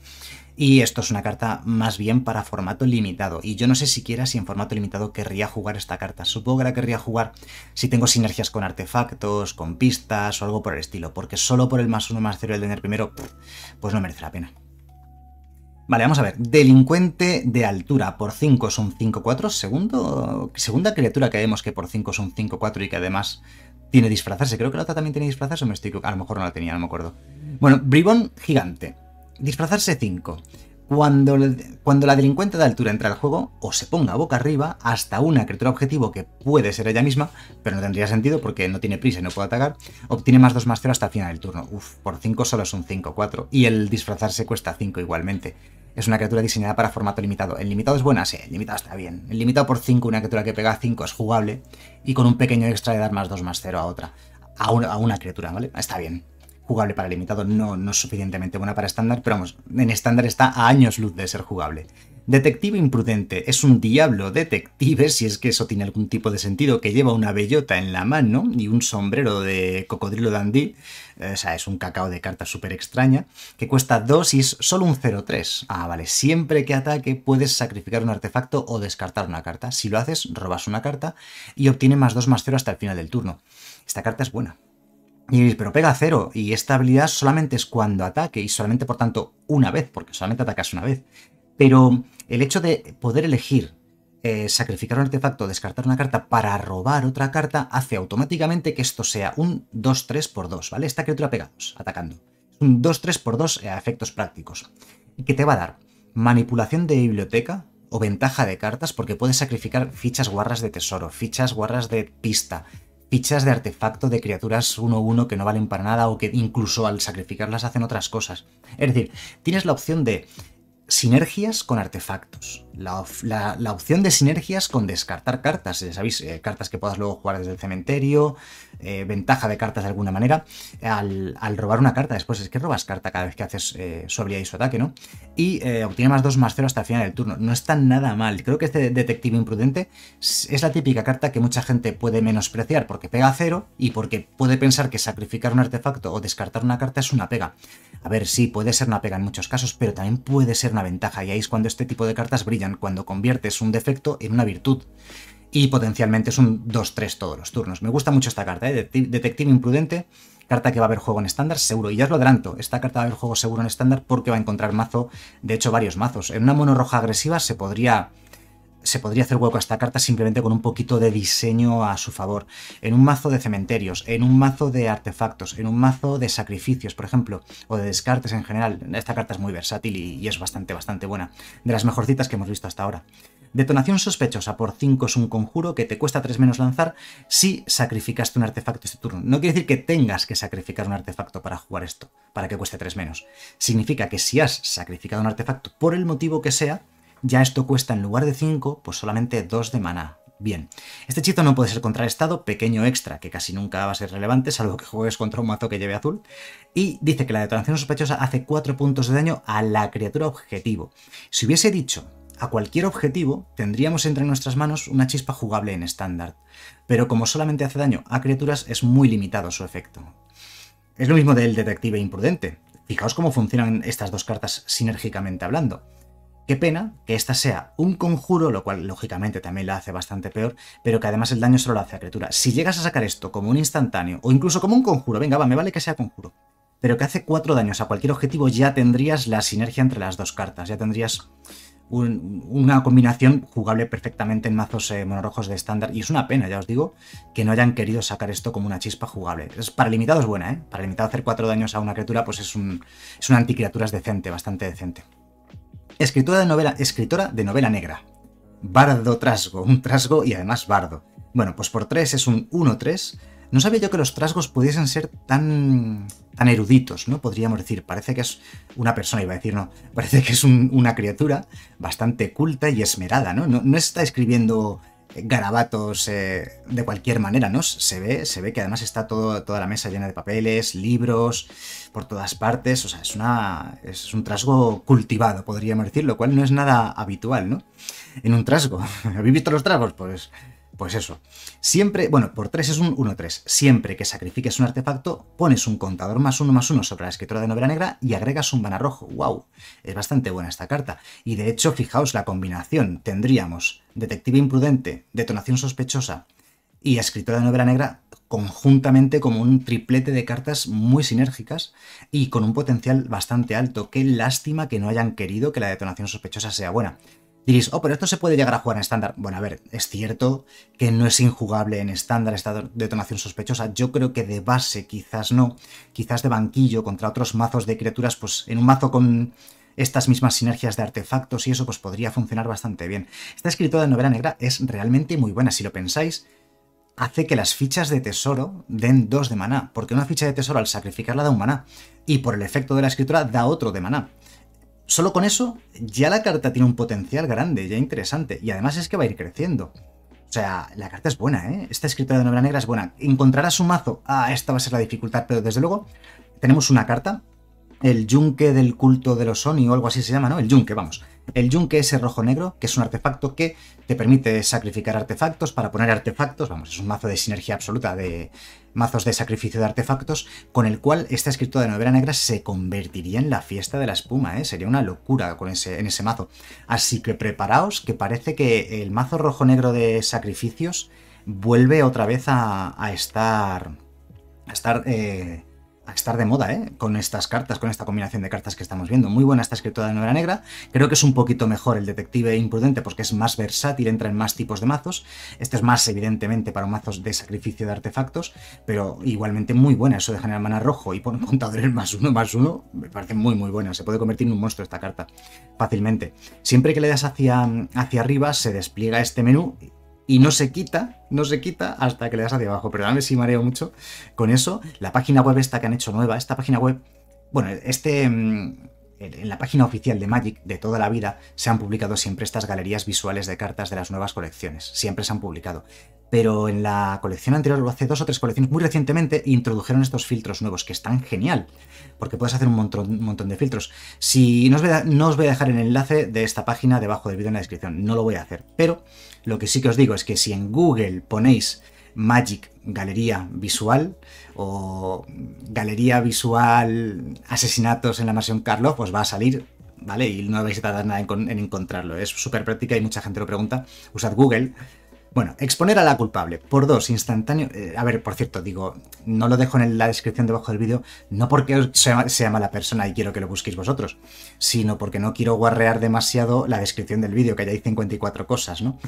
Y esto es una carta más bien para formato limitado. Y yo no sé siquiera si en formato limitado querría jugar esta carta. Supongo que la querría jugar si tengo sinergias con artefactos, con pistas o algo por el estilo. Porque solo por el más uno más cero el dañar primero, pues no merece la pena. Vale, vamos a ver. Delincuente de altura. Por 5 es un 5-4. Segundo, segunda criatura que vemos que por 5 es un 5-4 y que además tiene disfrazarse. Creo que la otra también tiene disfrazarse A lo mejor no la tenía, no me acuerdo. Bueno, bribón gigante. Disfrazarse 5. Cuando, cuando, la delincuente de altura entra al juego o se ponga boca arriba hasta una criatura objetivo que puede ser ella misma, pero no tendría sentido porque no tiene prisa y no puede atacar, obtiene más 2 más 0 hasta el final del turno. Uf, por 5 solo es un 5-4 y el disfrazarse cuesta 5 igualmente es una criatura diseñada para formato limitado. El limitado es buena, sí, el limitado está bien. El limitado por 5, una criatura que pega 5 es jugable y con un pequeño extra de dar más 2 más 0 a otra, a, una criatura, ¿vale? Está bien. Jugable para limitado, no, no es suficientemente buena para estándar, pero vamos, en estándar está a años luz de ser jugable. Detective imprudente. Es un diablo detective, si es que eso tiene algún tipo de sentido, que lleva una bellota en la mano y un sombrero de cocodrilo dandí. Eh, o sea, es un cacao de carta súper extraña, que cuesta 2 y es solo un 0-3. Ah, vale. Siempre que ataque puedes sacrificar un artefacto o descartar una carta. Si lo haces, robas una carta y obtiene más 2 más 0 hasta el final del turno. Esta carta es buena. Y pero pega cero, y esta habilidad solamente es cuando ataque, y solamente por tanto una vez, porque solamente atacas una vez. Pero el hecho de poder elegir eh, sacrificar un artefacto, descartar una carta para robar otra carta, hace automáticamente que esto sea un 2-3 por 2, ¿vale? Esta criatura pegados, pues, atacando. Un 2-3 por 2 eh, a efectos prácticos. que qué te va a dar? Manipulación de biblioteca o ventaja de cartas porque puedes sacrificar fichas guarras de tesoro, fichas guarras de pista, fichas de artefacto de criaturas 1-1 que no valen para nada o que incluso al sacrificarlas hacen otras cosas. Es decir, tienes la opción de sinergias con artefactos. La, opción de sinergias con descartar cartas, sabéis, eh, cartas que puedas luego jugar desde el cementerio, eh, ventaja de cartas de alguna manera al, robar una carta. Después es que robas carta cada vez que haces eh, su y su ataque, ¿no? Y eh, obtiene más 2, más 0 hasta el final del turno. No está nada mal. Creo que este detective imprudente es la típica carta que mucha gente puede menospreciar porque pega a cero y porque puede pensar que sacrificar un artefacto o descartar una carta es una pega. A ver, sí, puede ser una pega en muchos casos, pero también puede ser una ventaja y ahí es cuando este tipo de cartas brillan, cuando conviertes un defecto en una virtud y potencialmente es un 2-3 todos los turnos. Me gusta mucho esta carta, ¿eh? Detective Imprudente, carta que va a haber juego en estándar seguro. Y ya os lo adelanto, esta carta va a haber juego seguro en estándar porque va a encontrar mazo, de hecho varios mazos. En una mono roja agresiva se podría... Se podría hacer hueco a esta carta simplemente con un poquito de diseño a su favor. En un mazo de cementerios, en un mazo de artefactos, en un mazo de sacrificios, por ejemplo, o de descartes en general. Esta carta es muy versátil y, y es bastante, bastante buena. De las mejorcitas que hemos visto hasta ahora. Detonación sospechosa por 5 es un conjuro que te cuesta 3 menos lanzar si sacrificaste un artefacto este turno. No quiere decir que tengas que sacrificar un artefacto para jugar esto, para que cueste 3 menos. Significa que si has sacrificado un artefacto por el motivo que sea, ya esto cuesta en lugar de 5, pues solamente 2 de maná. Bien, este chito no puede ser estado pequeño extra, que casi nunca va a ser relevante, salvo que juegues contra un mazo que lleve azul. Y dice que la detonación sospechosa hace 4 puntos de daño a la criatura objetivo. Si hubiese dicho a cualquier objetivo, tendríamos entre nuestras manos una chispa jugable en estándar, pero como solamente hace daño a criaturas es muy limitado su efecto. Es lo mismo del detective imprudente. Fijaos cómo funcionan estas dos cartas sinérgicamente hablando. Qué pena que esta sea un conjuro, lo cual lógicamente también la hace bastante peor, pero que además el daño solo lo hace a criaturas. Si llegas a sacar esto como un instantáneo o incluso como un conjuro, venga, va, me vale que sea conjuro, pero que hace cuatro daños a cualquier objetivo, ya tendrías la sinergia entre las dos cartas, ya tendrías una combinación jugable perfectamente en mazos eh, monorrojos monorojos de estándar. Y es una pena, ya os digo, que no hayan querido sacar esto como una chispa jugable. Es, para limitado es buena, ¿eh? Para limitado hacer cuatro daños a una criatura, pues es un, es una anticriatura es decente, bastante decente. Escritora de novela, escritora de novela negra. Bardo Trasgo, un trasgo y además bardo. Bueno, pues por 3 es un 1-3 no sabía yo que los trasgos pudiesen ser tan, tan eruditos, ¿no? Podríamos decir, parece que es una persona, iba a decir, no, parece que es una criatura bastante culta y esmerada, ¿no? No, está escribiendo eh, garabatos eh, de cualquier manera, ¿no? Se ve, se ve que además está toda la mesa llena de papeles, libros, por todas partes, o sea, es, una, es un trasgo cultivado, podríamos decir, lo cual no es nada habitual, ¿no? En un trasgo. ¿Habéis visto los trasgos? Pues pues eso. Siempre, bueno, por 3 es un 1-3. Siempre que sacrifiques un artefacto, pones un contador más 1 más 1 sobre la escritora de novela negra y agregas un banarrojo. rojo. ¡Wow! Es bastante buena esta carta. Y de hecho, fijaos la combinación. Tendríamos detective imprudente, detonación sospechosa y escritora de novela negra conjuntamente como un triplete de cartas muy sinérgicas y con un potencial bastante alto. Qué lástima que no hayan querido que la detonación sospechosa sea buena. Diréis, oh, pero esto se puede llegar a jugar en estándar. Bueno, a ver, es cierto que no es injugable en estándar esta detonación sospechosa. Yo creo que de base quizás no. Quizás de banquillo contra otros mazos de criaturas, pues en un mazo con estas mismas sinergias de artefactos y eso, pues podría funcionar bastante bien. Esta escritura de novela negra es realmente muy buena. Si lo pensáis, hace que las fichas de tesoro den dos de maná, porque una ficha de tesoro al sacrificarla da un maná, y por el efecto de la escritura da otro de maná. Solo con eso ya la carta tiene un potencial grande, ya interesante, y además es que va a ir creciendo. O sea, la carta es buena, ¿eh? Esta escrita de novela negra es buena. Encontrarás un mazo. Ah, esta va a ser la dificultad, pero desde luego tenemos una carta, el yunque del culto de los Oni o algo así se llama, ¿no? El yunque, vamos. El yunque ese rojo-negro, que es un artefacto que te permite sacrificar artefactos para poner artefactos, vamos, es un mazo de sinergia absoluta de mazos de sacrificio de artefactos, con el cual esta escritura de novela negra se convertiría en la fiesta de la espuma, ¿eh? sería una locura con ese, en ese mazo. Así que preparaos, que parece que el mazo rojo-negro de sacrificios vuelve otra vez a, estar... a estar... Eh, estar de moda, ¿eh? Con estas cartas, con esta combinación de cartas que estamos viendo. Muy buena esta escritura de nueva negra. Creo que es un poquito mejor el detective imprudente porque es más versátil, entra en más tipos de mazos. Este es más, evidentemente, para mazos de sacrificio de artefactos, pero igualmente muy buena. Eso de generar mana rojo y poner en más uno, más uno, me parece muy, muy buena. Se puede convertir en un monstruo esta carta fácilmente. Siempre que le das hacia, hacia arriba, se despliega este menú y no se quita, no se quita hasta que le das hacia abajo. Perdóname si mareo mucho con eso. La página web esta que han hecho nueva, esta página web, bueno, este... Mm, en la página oficial de Magic de toda la vida se han publicado siempre estas galerías visuales de cartas de las nuevas colecciones. Siempre se han publicado pero en la colección anterior, hace dos o tres colecciones, muy recientemente introdujeron estos filtros nuevos, que están genial, porque puedes hacer un montón, de filtros. Si no no os voy a dejar el enlace de esta página debajo del vídeo en la descripción, no lo voy a hacer, pero lo que sí que os digo es que si en Google ponéis Magic Galería Visual o Galería Visual Asesinatos en la Mansión Carlos, pues va a salir, ¿vale? Y no vais a tardar nada en, encontrarlo. Es súper práctica y mucha gente lo pregunta. Usad Google bueno, exponer a la culpable por dos instantáneo. Eh, a ver, por cierto, digo, no lo dejo en la descripción debajo del vídeo, no porque sea, mala persona y quiero que lo busquéis vosotros, sino porque no quiero guarrear demasiado la descripción del vídeo, que ya hay 54 cosas, ¿no?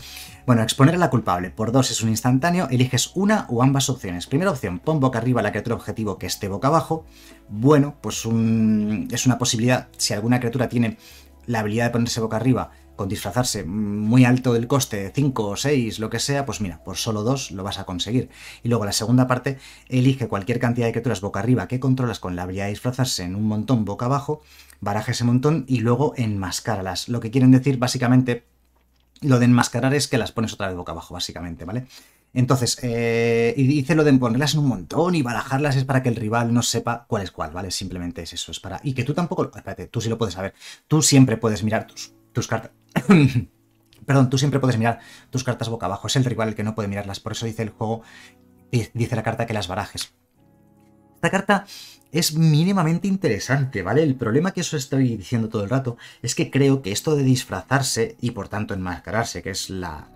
Bueno, exponer a la culpable por dos es un instantáneo, eliges una o ambas opciones. Primera opción, pon boca arriba a la criatura objetivo que esté boca abajo. Bueno, pues es una posibilidad, si alguna criatura tiene la habilidad de ponerse boca arriba con disfrazarse muy alto del coste, 5 o 6, lo que sea, pues mira, por solo 2 lo vas a conseguir. Y luego la segunda parte, elige cualquier cantidad de criaturas boca arriba que controlas con la habilidad de disfrazarse en un montón boca abajo, baraje ese montón y luego enmascáralas. Lo que quieren decir básicamente, lo de enmascarar es que las pones otra vez boca abajo, básicamente, ¿vale? Entonces, eh, y dice lo de ponerlas en un montón y barajarlas es para que el rival no sepa cuál es cuál, ¿vale? Simplemente es eso, es para... Y que tú tampoco... Espérate, tú sí lo puedes saber. Tú siempre puedes mirar tus, tus cartas Perdón, tú siempre puedes mirar tus cartas boca abajo, es el rival el que no puede mirarlas, por eso dice el juego, dice la carta que las barajes. Esta carta es mínimamente interesante, ¿vale? El problema que eso estoy diciendo todo el rato es que creo que esto de disfrazarse y por tanto enmascararse, que es la,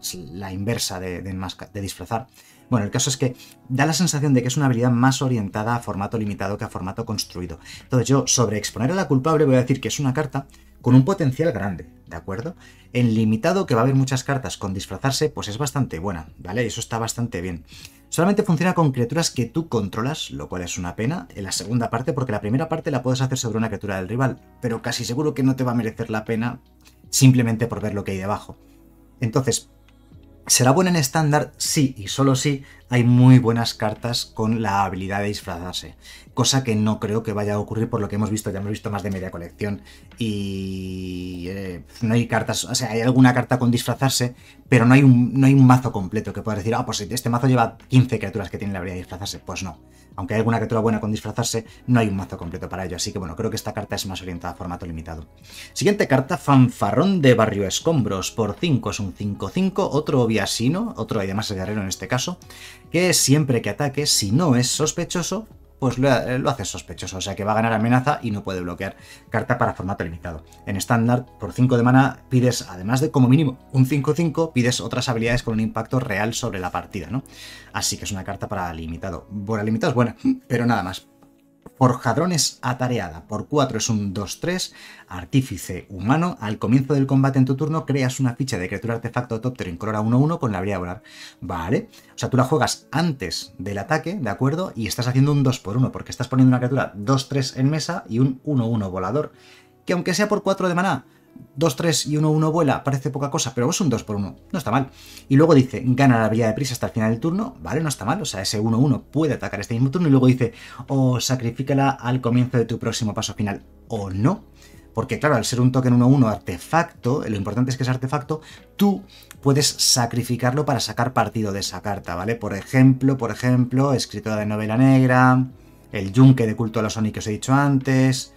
inversa de, de disfrazar, bueno, el caso es que da la sensación de que es una habilidad más orientada a formato limitado que a formato construido. Entonces yo, sobre exponer a la culpable, voy a decir que es una carta con un potencial grande, ¿de acuerdo? En limitado, que va a haber muchas cartas con disfrazarse, pues es bastante buena, ¿vale? Eso está bastante bien. Solamente funciona con criaturas que tú controlas, lo cual es una pena, en la segunda parte, porque la primera parte la puedes hacer sobre una criatura del rival, pero casi seguro que no te va a merecer la pena simplemente por ver lo que hay debajo. Entonces, Será bueno en estándar, sí y solo sí, hay muy buenas cartas con la habilidad de disfrazarse, cosa que no creo que vaya a ocurrir por lo que hemos visto, ya hemos visto más de media colección y eh, no hay cartas, o sea, hay alguna carta con disfrazarse, pero no hay un, no hay un mazo completo que pueda decir, ah, pues este mazo lleva 15 criaturas que tienen la habilidad de disfrazarse, pues no aunque hay alguna criatura buena con disfrazarse, no hay un mazo completo para ello, así que bueno, creo que esta carta es más orientada a formato limitado. Siguiente carta, Fanfarrón de Barrio Escombros, por 5, es un 5-5, otro sino otro además guerrero en este caso, que siempre que ataque, si no es sospechoso, pues eh, lo, hace sospechoso, o sea que va a ganar amenaza y no puede bloquear carta para formato limitado. En estándar, por 5 de mana pides, además de como mínimo un 5-5, pides otras habilidades con un impacto real sobre la partida, ¿no? Así que es una carta para limitado. Bueno, limitado es buena, pero nada más. Por jadrones atareada, por 4 es un 2-3, artífice humano. Al comienzo del combate en tu turno creas una ficha de criatura artefacto top en color a 1-1 con la habilidad de volar. Vale, o sea, tú la juegas antes del ataque, ¿de acuerdo? Y estás haciendo un 2 por 1 porque estás poniendo una criatura 2-3 en mesa y un 1-1 volador. Que aunque sea por 4 de maná, 2-3 y 1-1 vuela, parece poca cosa, pero es un 2 por 1, no está mal. Y luego dice, gana la habilidad de prisa hasta el final del turno, vale, no está mal, o sea, ese 1-1 puede atacar este mismo turno y luego dice, o oh, sacrifícala al comienzo de tu próximo paso final, o no. Porque claro, al ser un token 1-1 artefacto, lo importante es que es artefacto, tú puedes sacrificarlo para sacar partido de esa carta, ¿vale? Por ejemplo, por ejemplo, escritora de novela negra, el yunque de culto a los Oni que os he dicho antes,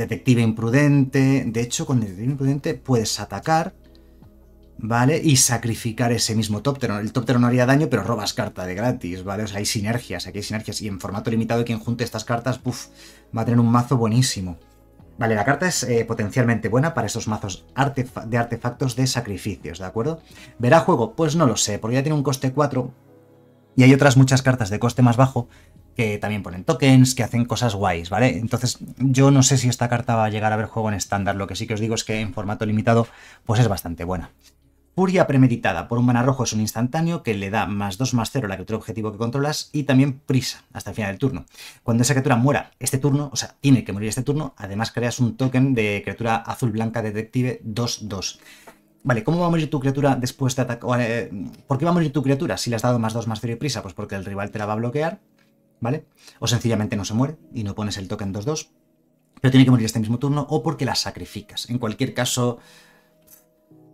detective imprudente. De hecho, con detective imprudente puedes atacar, ¿vale? Y sacrificar ese mismo tóptero, El tóptero no haría daño, pero robas carta de gratis, ¿vale? O sea, hay sinergias, aquí hay sinergias. Y en formato limitado, quien junte estas cartas, puff, va a tener un mazo buenísimo. Vale, la carta es eh, potencialmente buena para esos mazos de artefactos de sacrificios, ¿de acuerdo? ¿Verá juego? Pues no lo sé, porque ya tiene un coste 4 y hay otras muchas cartas de coste más bajo que también ponen tokens, que hacen cosas guays, ¿vale? Entonces, yo no sé si esta carta va a llegar a ver juego en estándar, lo que sí que os digo es que en formato limitado, pues es bastante buena. Furia premeditada por un mana rojo es un instantáneo que le da más 2 más 0 a la criatura objetivo que controlas y también prisa hasta el final del turno. Cuando esa criatura muera este turno, o sea, tiene que morir este turno, además creas un token de criatura azul blanca detective 2-2. Vale, ¿cómo va a morir tu criatura después de atacar? Eh, ¿Por qué va a morir tu criatura si le has dado más 2 más 0 y prisa? Pues porque el rival te la va a bloquear ¿vale? O sencillamente no se muere y no pones el token 2-2, pero tiene que morir este mismo turno o porque la sacrificas. En cualquier caso,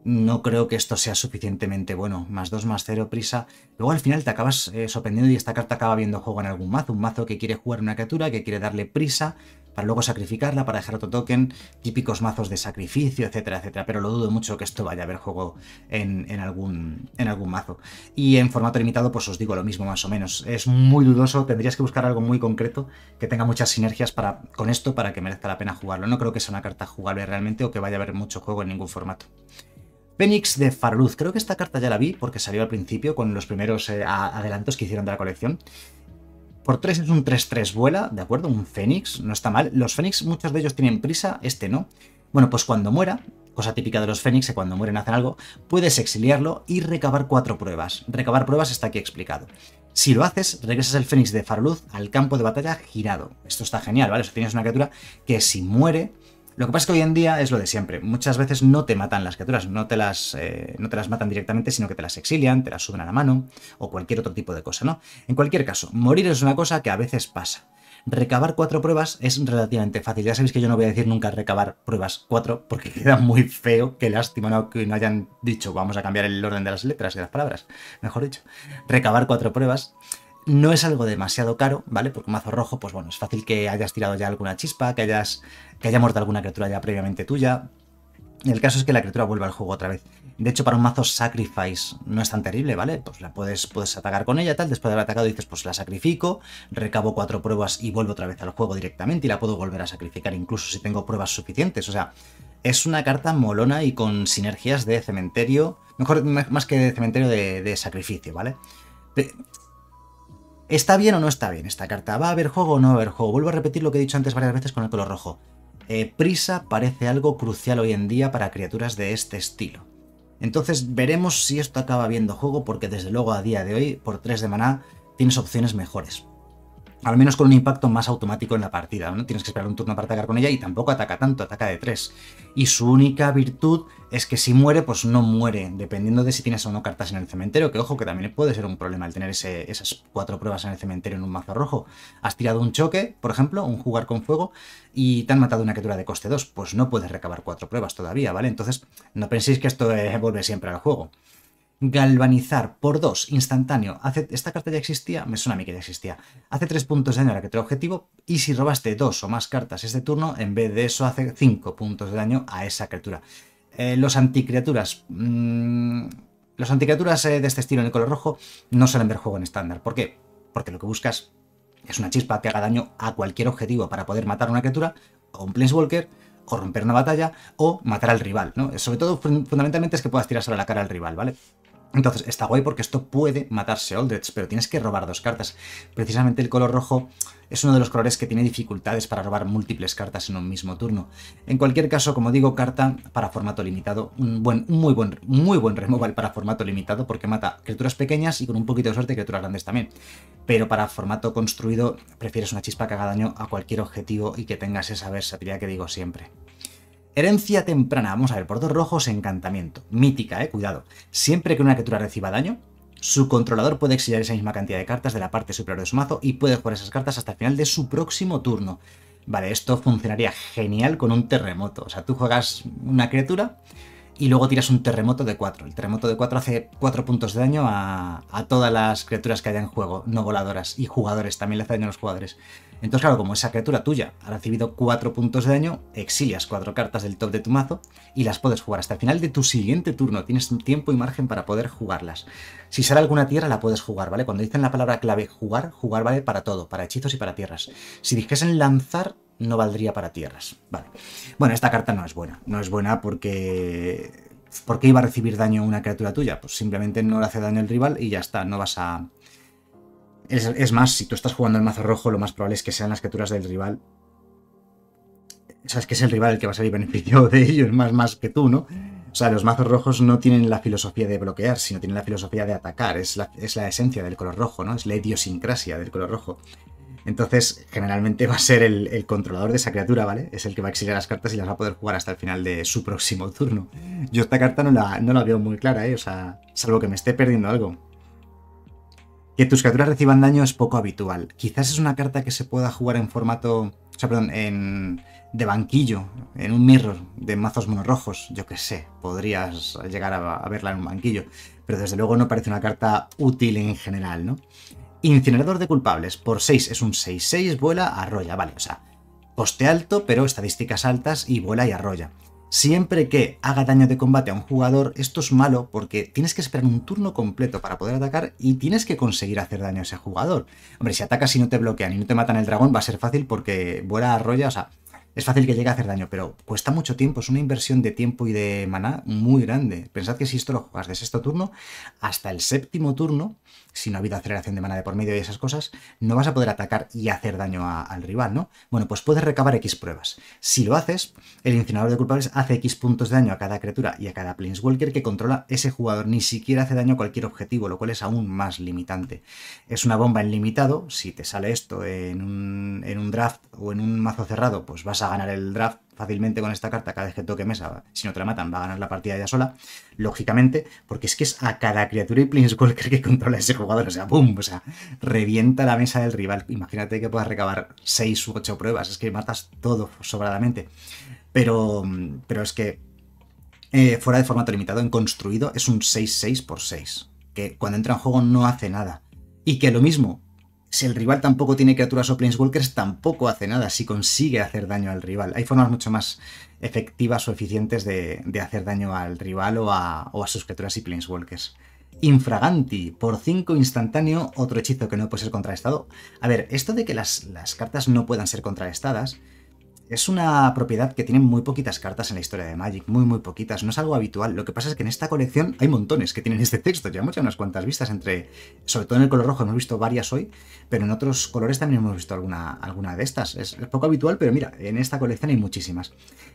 no creo que esto sea suficientemente bueno. Más 2, más 0, prisa. Luego al final te acabas eh, sorprendiendo y esta carta acaba viendo juego en algún mazo. Un mazo que quiere jugar una criatura, que quiere darle prisa, para luego sacrificarla, para dejar otro token, típicos mazos de sacrificio, etcétera, etcétera. Pero lo dudo mucho que esto vaya a haber juego en, algún, en algún mazo. Y en formato limitado, pues os digo lo mismo más o menos. Es muy dudoso, tendrías que buscar algo muy concreto que tenga muchas sinergias para, con esto para que merezca la pena jugarlo. No creo que sea una carta jugable realmente o que vaya a haber mucho juego en ningún formato. Phoenix de Farluz. Creo que esta carta ya la vi porque salió al principio con los primeros eh, adelantos que hicieron de la colección. Por 3 es un 3-3 vuela, ¿de acuerdo? Un Fénix, no está mal. Los Fénix, muchos de ellos tienen prisa, este no. Bueno, pues cuando muera, cosa típica de los Fénix, que cuando mueren hacen algo, puedes exiliarlo y recabar cuatro pruebas. Recabar pruebas está aquí explicado. Si lo haces, regresas el Fénix de Faroluz al campo de batalla girado. Esto está genial, ¿vale? O tienes una criatura que si muere, lo que pasa es que hoy en día es lo de siempre. Muchas veces no te matan las criaturas, no te las, eh, no te las matan directamente, sino que te las exilian, te las suben a la mano o cualquier otro tipo de cosa, ¿no? En cualquier caso, morir es una cosa que a veces pasa. Recabar cuatro pruebas es relativamente fácil. Ya sabéis que yo no voy a decir nunca recabar pruebas cuatro porque queda muy feo. Qué lástima no, que no hayan dicho vamos a cambiar el orden de las letras y las palabras, mejor dicho. Recabar cuatro pruebas no es algo demasiado caro, ¿vale? Porque un mazo rojo, pues bueno, es fácil que hayas tirado ya alguna chispa, que hayas que haya muerto alguna criatura ya previamente tuya. El caso es que la criatura vuelva al juego otra vez. De hecho, para un mazo Sacrifice no es tan terrible, ¿vale? Pues la puedes, puedes atacar con ella, tal. Después de haber atacado dices, pues la sacrifico, recabo cuatro pruebas y vuelvo otra vez al juego directamente y la puedo volver a sacrificar incluso si tengo pruebas suficientes. O sea, es una carta molona y con sinergias de cementerio, mejor más que de cementerio de, de sacrificio, ¿vale? ¿Está bien o no está bien esta carta? ¿Va a haber juego o no va a haber juego? Vuelvo a repetir lo que he dicho antes varias veces con el color rojo. Eh, prisa parece algo crucial hoy en día para criaturas de este estilo. Entonces veremos si esto acaba viendo juego porque desde luego a día de hoy, por 3 de maná, tienes opciones mejores al menos con un impacto más automático en la partida. No tienes que esperar un turno para atacar con ella y tampoco ataca tanto, ataca de 3. Y su única virtud es que si muere, pues no muere, dependiendo de si tienes o no cartas en el cementerio, que ojo que también puede ser un problema el tener esas cuatro pruebas en el cementerio en un mazo rojo. Has tirado un choque, por ejemplo, un jugar con fuego, y te han matado una criatura de coste 2, pues no puedes recabar cuatro pruebas todavía, ¿vale? Entonces, no penséis que esto eh, vuelve siempre al juego galvanizar por 2 instantáneo. Hace, esta carta ya existía, me suena a mí que ya existía. Hace 3 puntos de daño a la que de objetivo y si robaste 2 o más cartas este turno, en vez de eso hace 5 puntos de daño a esa criatura. Eh, los anticriaturas... Mm, los anticriaturas eh, de este estilo en el color rojo no suelen ver juego en estándar. ¿Por qué? Porque lo que buscas es una chispa que haga daño a cualquier objetivo para poder matar una criatura o un planeswalker o romper una batalla o matar al rival, ¿no? Sobre todo, fundamentalmente, es que puedas tirar a la cara al rival, ¿vale? Entonces está guay porque esto puede matarse Oldreds, pero tienes que robar dos cartas. Precisamente el color rojo es uno de los colores que tiene dificultades para robar múltiples cartas en un mismo turno. En cualquier caso, como digo, carta para formato limitado, un buen, muy buen, muy buen removal para formato limitado porque mata criaturas pequeñas y con un poquito de suerte criaturas grandes también. Pero para formato construido prefieres una chispa que haga daño a cualquier objetivo y que tengas esa versatilidad que digo siempre. Herencia temprana, vamos a ver, por dos rojos, encantamiento. Mítica, eh, cuidado. Siempre que una criatura reciba daño, su controlador puede exiliar esa misma cantidad de cartas de la parte superior de su mazo y puede jugar esas cartas hasta el final de su próximo turno. Vale, esto funcionaría genial con un terremoto. O sea, tú juegas una criatura y luego tiras un terremoto de 4. El terremoto de 4 hace 4 puntos de daño a, a todas las criaturas que haya en juego, no voladoras, y jugadores, también le hace daño a los jugadores. Entonces, claro, como esa criatura tuya ha recibido 4 puntos de daño, exilias cuatro cartas del top de tu mazo y las puedes jugar hasta el final de tu siguiente turno. Tienes tiempo y margen para poder jugarlas. Si sale alguna tierra, la puedes jugar, ¿vale? Cuando dicen la palabra clave jugar, jugar vale para todo, para hechizos y para tierras. Si dijesen lanzar, no valdría para tierras, ¿vale? Bueno, esta carta no es buena. No es buena porque... ¿Por qué iba a recibir daño una criatura tuya? Pues simplemente no le hace daño el rival y ya está, no vas a es, más, si tú estás jugando el mazo rojo, lo más probable es que sean las criaturas del rival. Sabes que es el rival el que va a salir beneficiado de ellos más, más que tú, ¿no? O sea, los mazos rojos no tienen la filosofía de bloquear, sino tienen la filosofía de atacar. Es la, esencia del color rojo, ¿no? Es la idiosincrasia del color rojo. Entonces, generalmente va a ser el, controlador de esa criatura, ¿vale? Es el que va a exiliar las cartas y las va a poder jugar hasta el final de su próximo turno. Yo esta carta no no la veo muy clara, ¿eh? O sea, salvo que me esté perdiendo algo. Que tus criaturas reciban daño es poco habitual. Quizás es una carta que se pueda jugar en formato. O sea, perdón, en, de banquillo, en un mirror de mazos monorrojos. Yo qué sé, podrías llegar a, verla en un banquillo. Pero desde luego no parece una carta útil en general, ¿no? Incinerador de culpables, por 6 es un 6-6, vuela, arrolla, vale, o sea, coste alto, pero estadísticas altas y vuela y arrolla. Siempre que haga daño de combate a un jugador, esto es malo porque tienes que esperar un turno completo para poder atacar y tienes que conseguir hacer daño a ese jugador. Hombre, si atacas y no te bloquean y no te matan el dragón, va a ser fácil porque vuela arroya, o sea, es fácil que llegue a hacer daño, pero cuesta mucho tiempo, es una inversión de tiempo y de maná muy grande. Pensad que si esto lo juegas de sexto turno hasta el séptimo turno, si no ha habido aceleración de mana de por medio y esas cosas, no vas a poder atacar y hacer daño al rival, ¿no? Bueno, pues puedes recabar X pruebas. Si lo haces, el incinerador de culpables hace X puntos de daño a cada criatura y a cada Planeswalker que controla ese jugador. Ni siquiera hace daño a cualquier objetivo, lo cual es aún más limitante. Es una bomba en limitado. Si te sale esto en un draft o en un mazo cerrado, pues vas a ganar el draft fácilmente con esta carta cada vez que toque mesa, si no te la matan, va a ganar la partida ya sola, lógicamente, porque es que es a cada criatura y planeswalker que controla ese jugador, o sea, ¡pum! O sea, revienta la mesa del rival. Imagínate que puedas recabar 6 u 8 pruebas, es que matas todo sobradamente. Pero, pero es que eh, fuera de formato limitado, en construido, es un 6-6 por 6, que cuando entra en juego no hace nada. Y que lo mismo, si el rival tampoco tiene criaturas o planeswalkers, tampoco hace nada si consigue hacer daño al rival. Hay formas mucho más efectivas o eficientes de, hacer daño al rival o a, sus criaturas y planeswalkers. Infraganti, por 5 instantáneo, otro hechizo que no puede ser contrarrestado. A ver, esto de que las, las cartas no puedan ser contrarrestadas, es una propiedad que tiene muy poquitas cartas en la historia de Magic, muy muy poquitas, no es algo habitual. Lo que pasa es que en esta colección hay montones que tienen este texto, llevamos ya unas cuantas vistas entre, sobre todo en el color rojo hemos visto varias hoy, pero en otros colores también hemos visto alguna, alguna de estas. Es, poco habitual, pero mira, en esta colección hay muchísimas.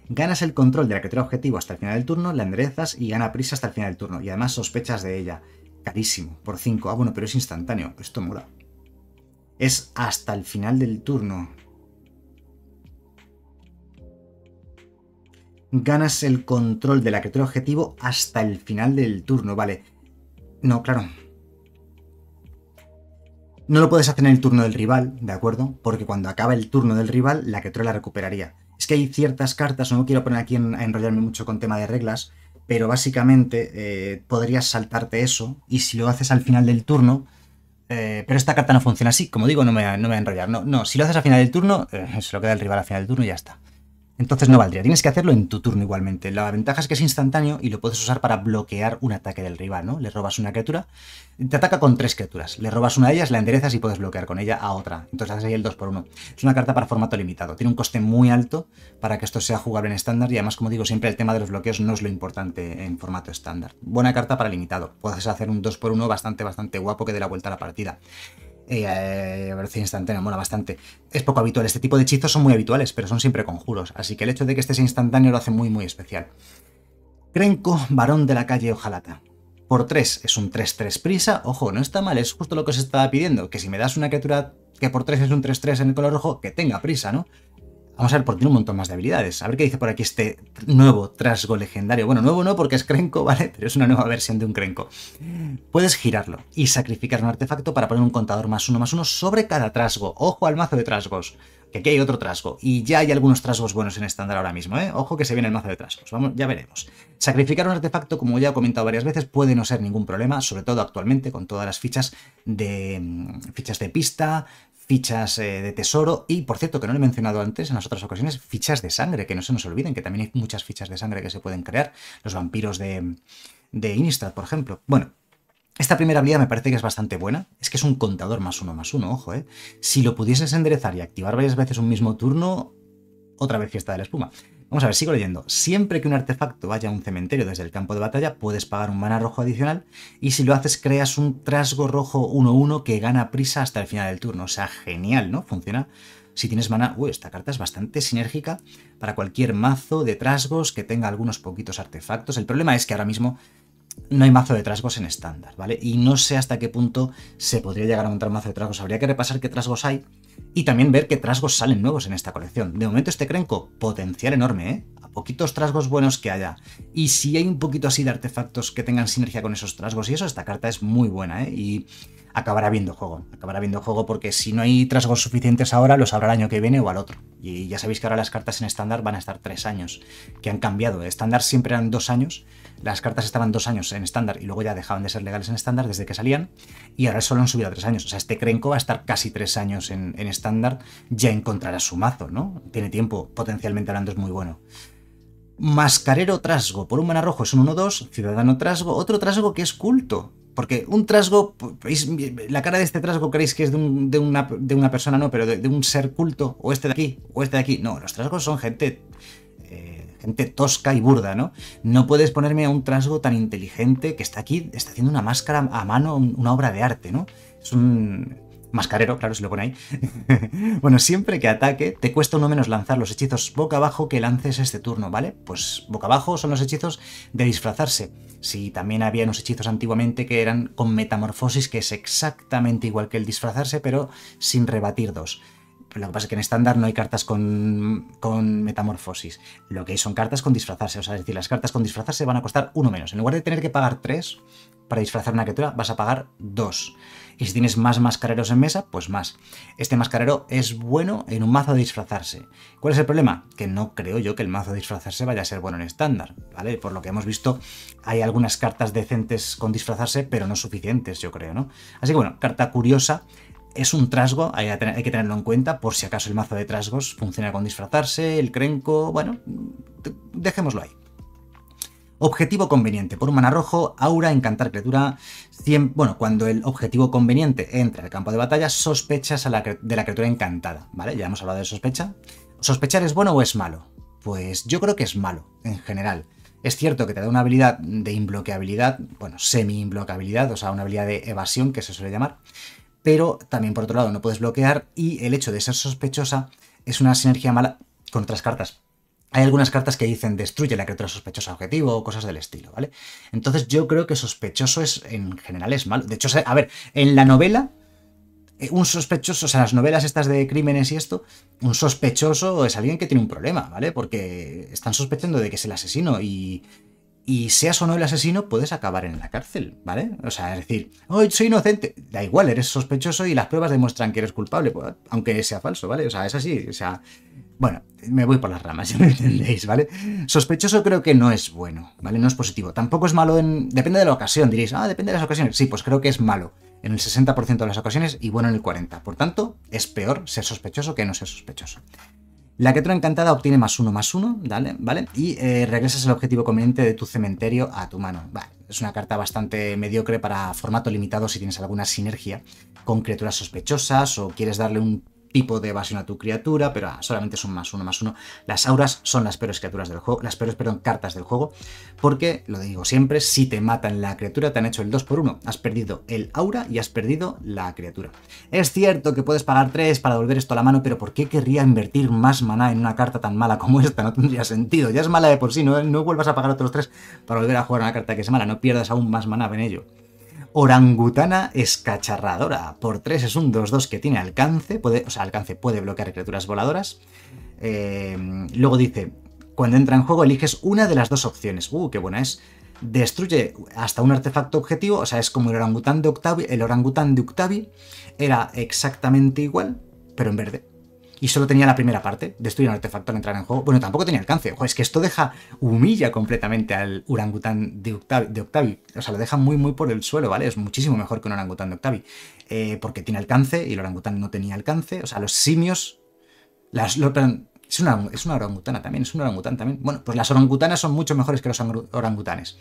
Ganas el control de la criatura objetivo hasta el final del turno, la enderezas y gana prisa hasta el final del turno, y además sospechas de ella. Carísimo, por 5. Ah, bueno, pero es instantáneo, esto mola. Es hasta el final del turno. ganas el control de la criatura objetivo hasta el final del turno, ¿vale? No, claro. No lo puedes hacer en el turno del rival, ¿de acuerdo? Porque cuando acaba el turno del rival, la criatura la recuperaría. Es que hay ciertas cartas, no quiero poner aquí a enrollarme mucho con tema de reglas, pero básicamente eh, podrías saltarte eso y si lo haces al final del turno... Eh, pero esta carta no funciona así, como digo, no me, no a enrollar. No, no, si lo haces al final del turno, eh, se lo queda el rival al final del turno y ya está. Entonces no valdría, tienes que hacerlo en tu turno igualmente. La ventaja es que es instantáneo y lo puedes usar para bloquear un ataque del rival, ¿no? Le robas una criatura, te ataca con tres criaturas, le robas una de ellas, la enderezas y puedes bloquear con ella a otra. Entonces haces ahí el 2x1. Es una carta para formato limitado, tiene un coste muy alto para que esto sea jugable en estándar y además, como digo, siempre el tema de los bloqueos no es lo importante en formato estándar. Buena carta para limitado, puedes hacer un 2x1 bastante, bastante guapo que dé la vuelta a la partida. Eh, A ver velocidad instantánea mola bastante. Es poco habitual. Este tipo de hechizos son muy habituales, pero son siempre conjuros. Así que el hecho de que este sea instantáneo lo hace muy, muy especial. Crenco, varón de la calle Ojalata. Por 3 es un 3-3 prisa. Ojo, no está mal, es justo lo que os estaba pidiendo. Que si me das una criatura que por 3 es un 3-3 en el color rojo, que tenga prisa, ¿no? Vamos a ver, porque tiene un montón más de habilidades. A ver qué dice por aquí este nuevo trasgo legendario. Bueno, nuevo no porque es Krenko, ¿vale? Pero es una nueva versión de un Krenko. Puedes girarlo y sacrificar un artefacto para poner un contador más uno más uno sobre cada trasgo. Ojo al mazo de trasgos. Que aquí hay otro trasgo. Y ya hay algunos trasgos buenos en estándar ahora mismo, ¿eh? Ojo que se viene el mazo de trasgos. Vamos, ya veremos. Sacrificar un artefacto, como ya he comentado varias veces, puede no ser ningún problema, sobre todo actualmente con todas las fichas de. Mm, fichas de pista, fichas eh, de tesoro y, por cierto, que no he mencionado antes en las otras ocasiones, fichas de sangre, que no se nos olviden, que también hay muchas fichas de sangre que se pueden crear, los vampiros de, de por ejemplo. Bueno, esta primera habilidad me parece que es bastante buena. Es que es un contador más uno más uno, ojo, ¿eh? Si lo pudieses enderezar y activar varias veces un mismo turno, otra vez fiesta de la espuma. Vamos a ver, sigo leyendo. Siempre que un artefacto vaya a un cementerio desde el campo de batalla, puedes pagar un mana rojo adicional y si lo haces creas un trasgo rojo 1-1 que gana prisa hasta el final del turno. O sea, genial, ¿no? Funciona. Si tienes mana, uy, esta carta es bastante sinérgica para cualquier mazo de trasgos que tenga algunos poquitos artefactos. El problema es que ahora mismo no hay mazo de trasgos en estándar, ¿vale? Y no sé hasta qué punto se podría llegar a montar un mazo de trasgos. Habría que repasar qué trasgos hay y también ver qué trasgos salen nuevos en esta colección. De momento este Krenko, potencial enorme, ¿eh? A poquitos trasgos buenos que haya. Y si hay un poquito así de artefactos que tengan sinergia con esos trasgos y eso, esta carta es muy buena, ¿eh? Y acabará viendo juego, acabará viendo juego porque si no hay trasgos suficientes ahora, los habrá el año que viene o al otro. Y ya sabéis que ahora las cartas en estándar van a estar tres años, que han cambiado. Estándar siempre eran dos años, las cartas estaban dos años en estándar y luego ya dejaban de ser legales en estándar desde que salían. Y ahora solo han subido a tres años. O sea, este Krenko va a estar casi tres años en estándar. ya encontrará su mazo, ¿no? Tiene tiempo. Potencialmente hablando es muy bueno. Mascarero Trasgo. Por un mana rojo es un 1-2. Ciudadano Trasgo. Otro Trasgo que es culto. Porque un trasgo, la cara de este trasgo creéis que es de, una, de una, persona, no, pero de, un ser culto, o este de aquí, o este de aquí. No, los trasgos son gente gente tosca y burda, ¿no? No puedes ponerme a un trasgo tan inteligente que está aquí, está haciendo una máscara a mano, una obra de arte, ¿no? Es un mascarero, claro, si lo pone ahí. bueno, siempre que ataque, te cuesta uno menos lanzar los hechizos boca abajo que lances este turno, ¿vale? Pues boca abajo son los hechizos de disfrazarse. Si sí, también había unos hechizos antiguamente que eran con metamorfosis, que es exactamente igual que el disfrazarse, pero sin rebatir dos. Lo que pasa es que en estándar no hay cartas con, metamorfosis. Lo que hay son cartas con disfrazarse. O sea, es decir, las cartas con disfrazarse van a costar uno menos. En lugar de tener que pagar tres para disfrazar una criatura, vas a pagar dos. Y si tienes más mascareros en mesa, pues más. Este mascarero es bueno en un mazo de disfrazarse. ¿Cuál es el problema? Que no creo yo que el mazo de disfrazarse vaya a ser bueno en estándar, ¿vale? Por lo que hemos visto, hay algunas cartas decentes con disfrazarse, pero no suficientes, yo creo, ¿no? Así que bueno, carta curiosa es un trasgo, hay, que tenerlo en cuenta por si acaso el mazo de trasgos funciona con disfrazarse, el crenco, bueno, dejémoslo ahí. Objetivo conveniente. Por un rojo, aura, encantar criatura. bueno, cuando el objetivo conveniente entra al campo de batalla, sospechas a la, de la criatura encantada. ¿Vale? Ya hemos hablado de sospecha. ¿Sospechar es bueno o es malo? Pues yo creo que es malo, en general. Es cierto que te da una habilidad de imbloqueabilidad, bueno, semi-imbloqueabilidad, o sea, una habilidad de evasión que se suele llamar, pero también por otro lado no puedes bloquear y el hecho de ser sospechosa es una sinergia mala con otras cartas. Hay algunas cartas que dicen destruye la criatura sospechosa objetivo o cosas del estilo, ¿vale? Entonces yo creo que sospechoso es en general es malo. De hecho, a ver, en la novela eh, un sospechoso, o sea, las novelas estas de crímenes y esto, un sospechoso es alguien que tiene un problema, ¿vale? Porque están sospechando de que es el asesino y, y seas o no el asesino, puedes acabar en la cárcel, ¿vale? O sea, es decir, hoy soy inocente, da igual, eres sospechoso y las pruebas demuestran que eres culpable, pues, aunque sea falso, ¿vale? O sea, es así, o sea, bueno, me voy por las ramas, ya me entendéis, ¿vale? Sospechoso creo que no es bueno, ¿vale? No es positivo. Tampoco es malo en... Depende de la ocasión, diréis, ah, depende de las ocasiones. Sí, pues creo que es malo en el 60% de las ocasiones y bueno en el 40%. Por tanto, es peor ser sospechoso que no ser sospechoso. La criatura encantada obtiene más uno, más uno, ¿vale? ¿Vale? Y eh, regresas el objetivo conveniente de tu cementerio a tu mano. Vale, es una carta bastante mediocre para formato limitado si tienes alguna sinergia con criaturas sospechosas o quieres darle un tipo de evasión a tu criatura, pero ah, solamente es son más uno, más uno. Las auras son las peores criaturas del juego, las peores, perdón, cartas del juego, porque, lo digo siempre, si te matan la criatura, te han hecho el 2 por 1 Has perdido el aura y has perdido la criatura. Es cierto que puedes pagar 3 para volver esto a la mano, pero ¿por qué querría invertir más maná en una carta tan mala como esta? No tendría sentido, ya es mala de por sí, no, no vuelvas a pagar otros 3 para volver a jugar una carta que es mala, no pierdas aún más maná en ello. Orangutana escacharradora. Por 3 es un 2-2 que tiene alcance. Puede, o sea, alcance puede bloquear criaturas voladoras. Eh, luego dice, cuando entra en juego eliges una de las dos opciones. Uh, qué buena es. Destruye hasta un artefacto objetivo. O sea, es como el orangután de Octavi. El orangután de Octavi era exactamente igual, pero en verde y solo tenía la primera parte, destruir un artefacto al entrar en juego. Bueno, tampoco tenía alcance. es que esto deja, humilla completamente al orangután de, Octavi, O sea, lo deja muy, muy por el suelo, ¿vale? Es muchísimo mejor que un orangután de Octavi. Eh, porque tiene alcance y el orangután no tenía alcance. O sea, los simios... Las, es una, orangutana también, es una orangután también. Bueno, pues las orangutanas son mucho mejores que los orangutanes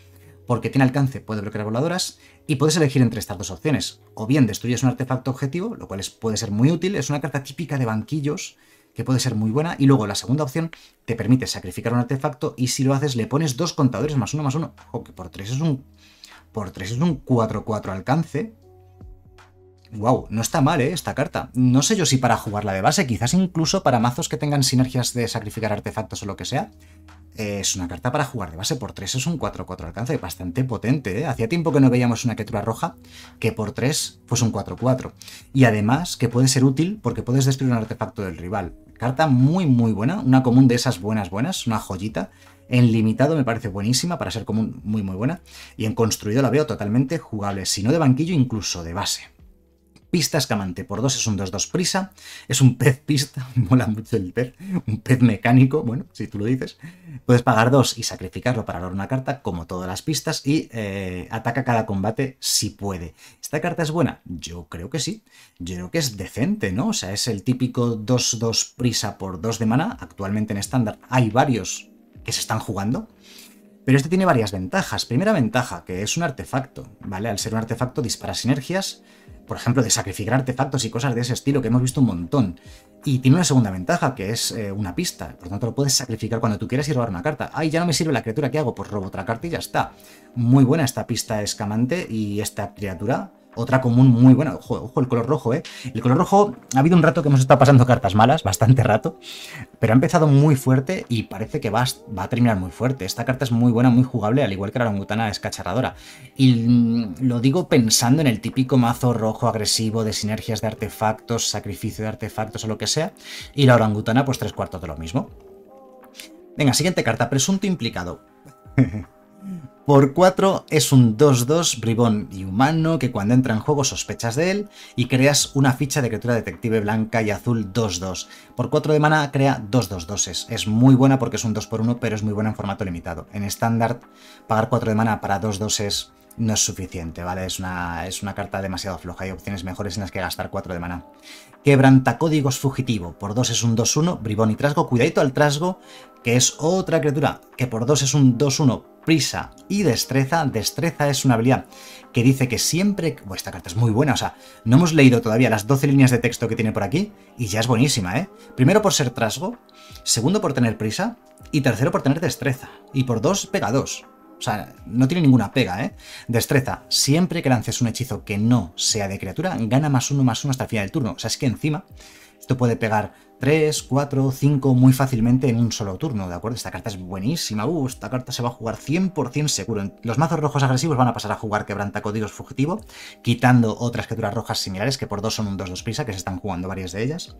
porque tiene alcance, puede bloquear voladoras, y puedes elegir entre estas dos opciones. O bien destruyes un artefacto objetivo, lo cual puede ser muy útil, es una carta típica de banquillos que puede ser muy buena, y luego la segunda opción te permite sacrificar un artefacto y si lo haces le pones dos contadores más uno más uno, Ojo que por tres es un... Por 3 es un 4-4 alcance, Wow, no está mal, ¿eh? Esta carta. No sé yo si para jugarla de base, quizás incluso para mazos que tengan sinergias de sacrificar artefactos o lo que sea, es una carta para jugar de base por 3, es un 4-4 alcance bastante potente. ¿eh? Hacía tiempo que no veíamos una criatura roja que por 3 fuese un 4-4. Y además que puede ser útil porque puedes destruir un artefacto del rival. Carta muy muy buena, una común de esas buenas buenas, una joyita. En limitado me parece buenísima, para ser común muy muy buena. Y en construido la veo totalmente jugable, si no de banquillo incluso de base. Pista Escamante por 2 es un 2-2 prisa. Es un pez pista, mola mucho el pez. Un pez mecánico, bueno, si tú lo dices. Puedes pagar 2 y sacrificarlo para dar una carta, como todas las pistas, y eh, ataca cada combate si puede. ¿Esta carta es buena? Yo creo que sí. Yo creo que es decente, ¿no? O sea, es el típico 2-2 prisa por 2 de mana. Actualmente en estándar hay varios que se están jugando. Pero este tiene varias ventajas. Primera ventaja, que es un artefacto, ¿vale? Al ser un artefacto dispara sinergias por ejemplo, de sacrificar artefactos y cosas de ese estilo que hemos visto un montón. Y tiene una segunda ventaja, que es eh, una pista. Por lo tanto, lo puedes sacrificar cuando tú quieras y robar una carta. Ay, ya no me sirve la criatura que hago, pues robo otra carta y ya está. Muy buena esta pista escamante y esta criatura otra común muy buena. Ojo, el color rojo, ¿eh? El color rojo, ha habido un rato que hemos estado pasando cartas malas, bastante rato, pero ha empezado muy fuerte y parece que va, a terminar muy fuerte. Esta carta es muy buena, muy jugable, al igual que la orangutana cacharradora. Y mm, lo digo pensando en el típico mazo rojo agresivo de sinergias de artefactos, sacrificio de artefactos o lo que sea, y la orangutana, pues tres cuartos de lo mismo. Venga, siguiente carta, presunto implicado. Por 4 es un 2-2 bribón y humano que cuando entra en juego sospechas de él y creas una ficha de criatura detective blanca y azul 2-2. Por 4 de mana crea 2-2-2. Es muy buena porque es un 2x1 pero es muy buena en formato limitado. En estándar pagar 4 de mana para 2-2 no es suficiente, ¿vale? es una carta demasiado floja. Hay opciones mejores en las que gastar 4 de mana códigos fugitivo. Por 2 es un 2-1, bribón y trasgo. Cuidadito al trasgo, que es otra criatura que por 2 es un 2-1, prisa y destreza. Destreza es una habilidad que dice que siempre... esta carta es muy buena, o sea, no hemos leído todavía las 12 líneas de texto que tiene por aquí y ya es buenísima, ¿eh? Primero por ser trasgo, segundo por tener prisa y tercero por tener destreza. Y por 2 pega 2. O sea, no tiene ninguna pega, ¿eh? Destreza. Siempre que lances un hechizo que no sea de criatura, gana más uno más uno hasta el final del turno. O sea, es que encima esto puede pegar 3, 4, 5 muy fácilmente en un solo turno, ¿de acuerdo? Esta carta es buenísima. Uh, esta carta se va a jugar 100% seguro. Los mazos rojos agresivos van a pasar a jugar quebranta fugitivo, quitando otras criaturas rojas similares, que por dos son un 2-2 prisa, que se están jugando varias de ellas.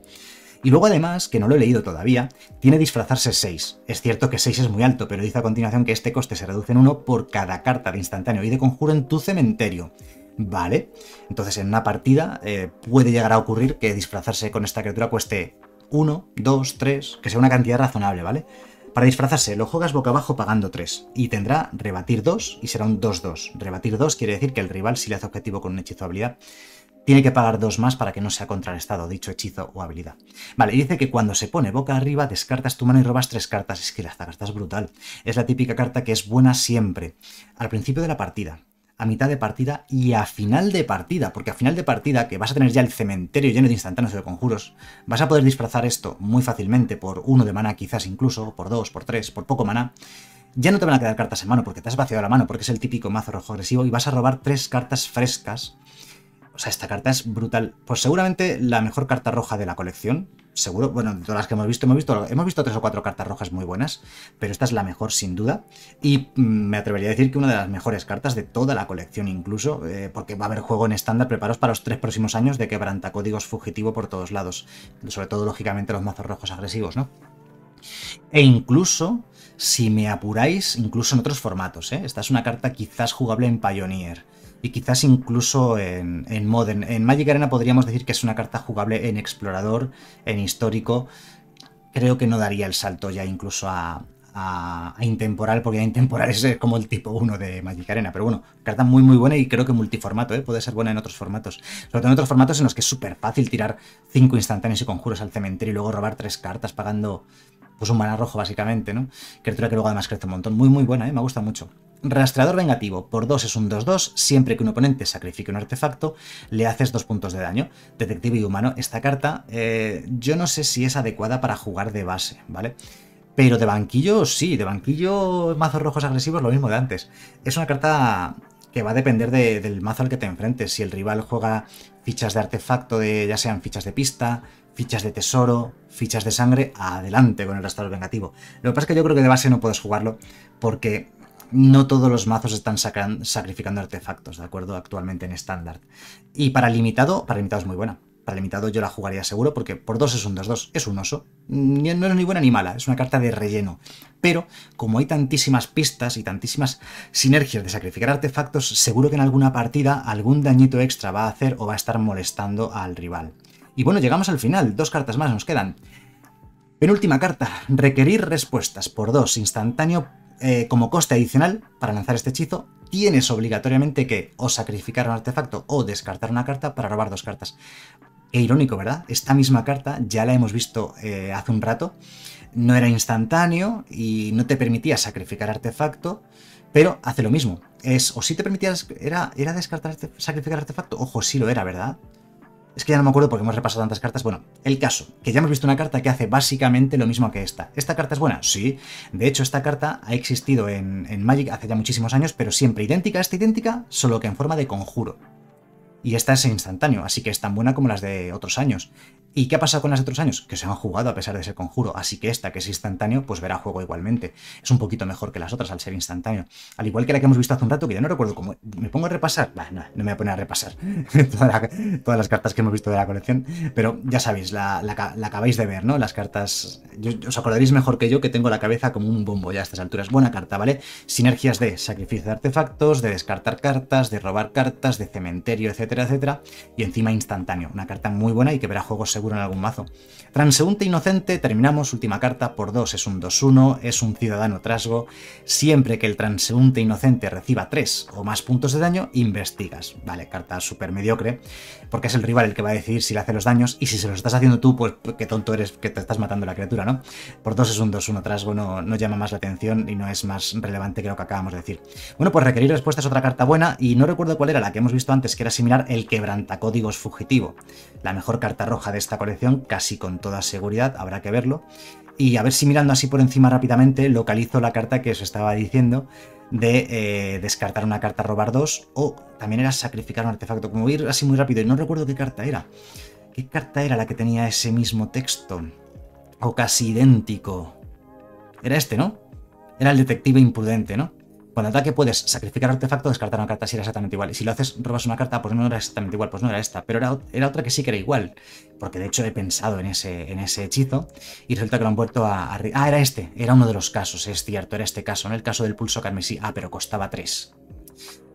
Y luego además, que no lo he leído todavía, tiene disfrazarse 6. Es cierto que 6 es muy alto, pero dice a continuación que este coste se reduce en 1 por cada carta de instantáneo y de conjuro en tu cementerio. Vale, entonces en una partida eh, puede llegar a ocurrir que disfrazarse con esta criatura cueste 1, 2, 3, que sea una cantidad razonable, ¿vale? Para disfrazarse, lo juegas boca abajo pagando 3 y tendrá rebatir 2 y será un 2-2. Rebatir 2 quiere decir que el rival si le hace objetivo con un hechizo habilidad. Tiene que pagar dos más para que no sea contrarrestado dicho hechizo o habilidad. Vale, y dice que cuando se pone boca arriba, descartas tu mano y robas tres cartas. Es que la carta es brutal. Es la típica carta que es buena siempre. Al principio de la partida, a mitad de partida y a final de partida, porque a final de partida, que vas a tener ya el cementerio lleno de instantáneos de conjuros, vas a poder disfrazar esto muy fácilmente por uno de mana quizás incluso, por dos, por tres, por poco mana. ya no te van a quedar cartas en mano porque te has vaciado la mano, porque es el típico mazo rojo agresivo y vas a robar tres cartas frescas o sea, esta carta es brutal. Pues seguramente la mejor carta roja de la colección. Seguro, bueno, de todas las que hemos visto, hemos visto, hemos visto tres o cuatro cartas rojas muy buenas, pero esta es la mejor sin duda. Y mm, me atrevería a decir que una de las mejores cartas de toda la colección incluso, eh, porque va a haber juego en estándar, preparados para los tres próximos años de quebrantacódigos fugitivo por todos lados. Sobre todo, lógicamente, los mazos rojos agresivos, ¿no? E incluso si me apuráis, incluso en otros formatos. ¿eh? Esta es una carta quizás jugable en Pioneer y quizás incluso en, en, Modern. En Magic Arena podríamos decir que es una carta jugable en explorador, en histórico. Creo que no daría el salto ya incluso a, a intemporal, porque intemporal es como el tipo 1 de Magic Arena. Pero bueno, carta muy muy buena y creo que multiformato, ¿eh? puede ser buena en otros formatos. Sobre todo en otros formatos en los que es súper fácil tirar 5 instantáneos y conjuros al cementerio y luego robar 3 cartas pagando pues un mana rojo básicamente, ¿no? Criatura que luego además crece un montón. Muy, muy buena, ¿eh? me gusta mucho. Rastreador vengativo, por 2 es un 2-2, siempre que un oponente sacrifique un artefacto, le haces 2 puntos de daño. Detective y humano, esta carta eh, yo no sé si es adecuada para jugar de base, ¿vale? Pero de banquillo sí, de banquillo mazos rojos agresivos lo mismo de antes. Es una carta que va a depender del mazo al que te enfrentes. Si el rival juega fichas de artefacto, ya sean fichas de pista, fichas de tesoro, fichas de sangre, adelante con el rastro vengativo. Lo que pasa es que yo creo que de base no puedes jugarlo porque no todos los mazos están sacrificando artefactos, ¿de acuerdo? Actualmente en estándar. Y para limitado, para limitado es muy buena. Para limitado yo la jugaría seguro porque por dos es un 2-2, es un oso. No es ni buena ni mala, es una carta de relleno. Pero como hay tantísimas pistas y tantísimas sinergias de sacrificar artefactos, seguro que en alguna partida algún dañito extra va a hacer o va a estar molestando al rival. Y bueno, llegamos al final, dos cartas más nos quedan. Penúltima carta, requerir respuestas por dos instantáneo eh, como coste adicional para lanzar este hechizo. Tienes obligatoriamente que o sacrificar un artefacto o descartar una carta para robar dos cartas. E irónico, ¿verdad? Esta misma carta ya la hemos visto eh, hace un rato. No era instantáneo y no te permitía sacrificar artefacto, pero hace lo mismo. Es, o si te permitías, era, era descartar, sacrificar artefacto. Ojo, sí lo era, ¿verdad? Es que ya no me acuerdo porque hemos repasado tantas cartas. Bueno, el caso, que ya hemos visto una carta que hace básicamente lo mismo que esta. ¿Esta carta es buena? Sí. De hecho, esta carta ha existido en, Magic hace ya muchísimos años, pero siempre idéntica esta idéntica, solo que en forma de conjuro. Y esta es instantáneo, así que es tan buena como las de otros años. ¿Y qué ha pasado con de otros años? Que se han jugado a pesar de ser conjuro, así que esta, que es instantáneo, pues verá juego igualmente. Es un poquito mejor que las otras al ser instantáneo. Al igual que la que hemos visto hace un rato, que ya no recuerdo cómo... ¿Me pongo a repasar? no, me voy a poner a repasar todas las cartas que hemos visto de la colección, pero ya sabéis, la, acabáis de ver, ¿no? Las cartas... os acordaréis mejor que yo que tengo la cabeza como un bombo ya a estas alturas. Buena carta, ¿vale? Sinergias de sacrificio de artefactos, de descartar cartas, de robar cartas, de cementerio, etcétera, etcétera. Y encima instantáneo. Una carta muy buena y que verá juego seguro en algún mazo. Transeúnte inocente, terminamos, última carta por 2 es un 2-1, es un ciudadano trasgo. Siempre que el transeúnte inocente reciba 3 o más puntos de daño, investigas. Vale, carta súper mediocre, porque es el rival el que va a decidir si le hace los daños y si se los estás haciendo tú, pues qué tonto eres que te estás matando la criatura, ¿no? Por 2 es un 2-1 trasgo, no, no llama más la atención y no es más relevante que lo que acabamos de decir. Bueno, pues requerir respuesta es otra carta buena y no recuerdo cuál era la que hemos visto antes, que era similar el quebrantacódigos fugitivo, la mejor carta roja de esta colección casi con toda seguridad, habrá que verlo. Y a ver si mirando así por encima rápidamente localizo la carta que os estaba diciendo de eh, descartar una carta, robar dos, o también era sacrificar un artefacto. Como voy a ir así muy rápido y no recuerdo qué carta era. ¿Qué carta era la que tenía ese mismo texto? O casi idéntico. Era este, ¿no? Era el detective imprudente, ¿no? el ataque puedes sacrificar artefacto descartar una carta si era exactamente igual. Y si lo haces, robas una carta, pues no era exactamente igual, pues no era esta. Pero era, otra que sí que era igual. Porque de hecho he pensado en ese, en ese hechizo y resulta que lo han vuelto a, arriba. Ah, era este. Era uno de los casos, es cierto, era este caso. No el caso del pulso carmesí. Ah, pero costaba tres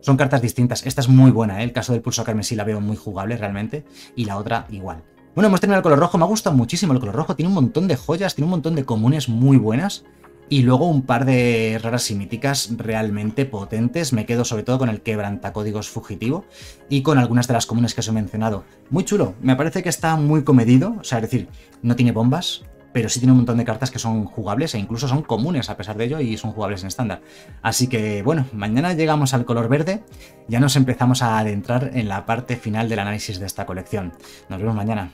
Son cartas distintas. Esta es muy buena, ¿eh? El caso del pulso carmesí la veo muy jugable realmente. Y la otra igual. Bueno, hemos terminado el color rojo. Me ha gustado muchísimo el color rojo. Tiene un montón de joyas, tiene un montón de comunes muy buenas y luego un par de raras y míticas realmente potentes. Me quedo sobre todo con el quebrantacódigos fugitivo y con algunas de las comunes que os he mencionado. Muy chulo, me parece que está muy comedido, o sea, es decir, no tiene bombas, pero sí tiene un montón de cartas que son jugables e incluso son comunes a pesar de ello y son jugables en estándar. Así que bueno, mañana llegamos al color verde, ya nos empezamos a adentrar en la parte final del análisis de esta colección. Nos vemos mañana.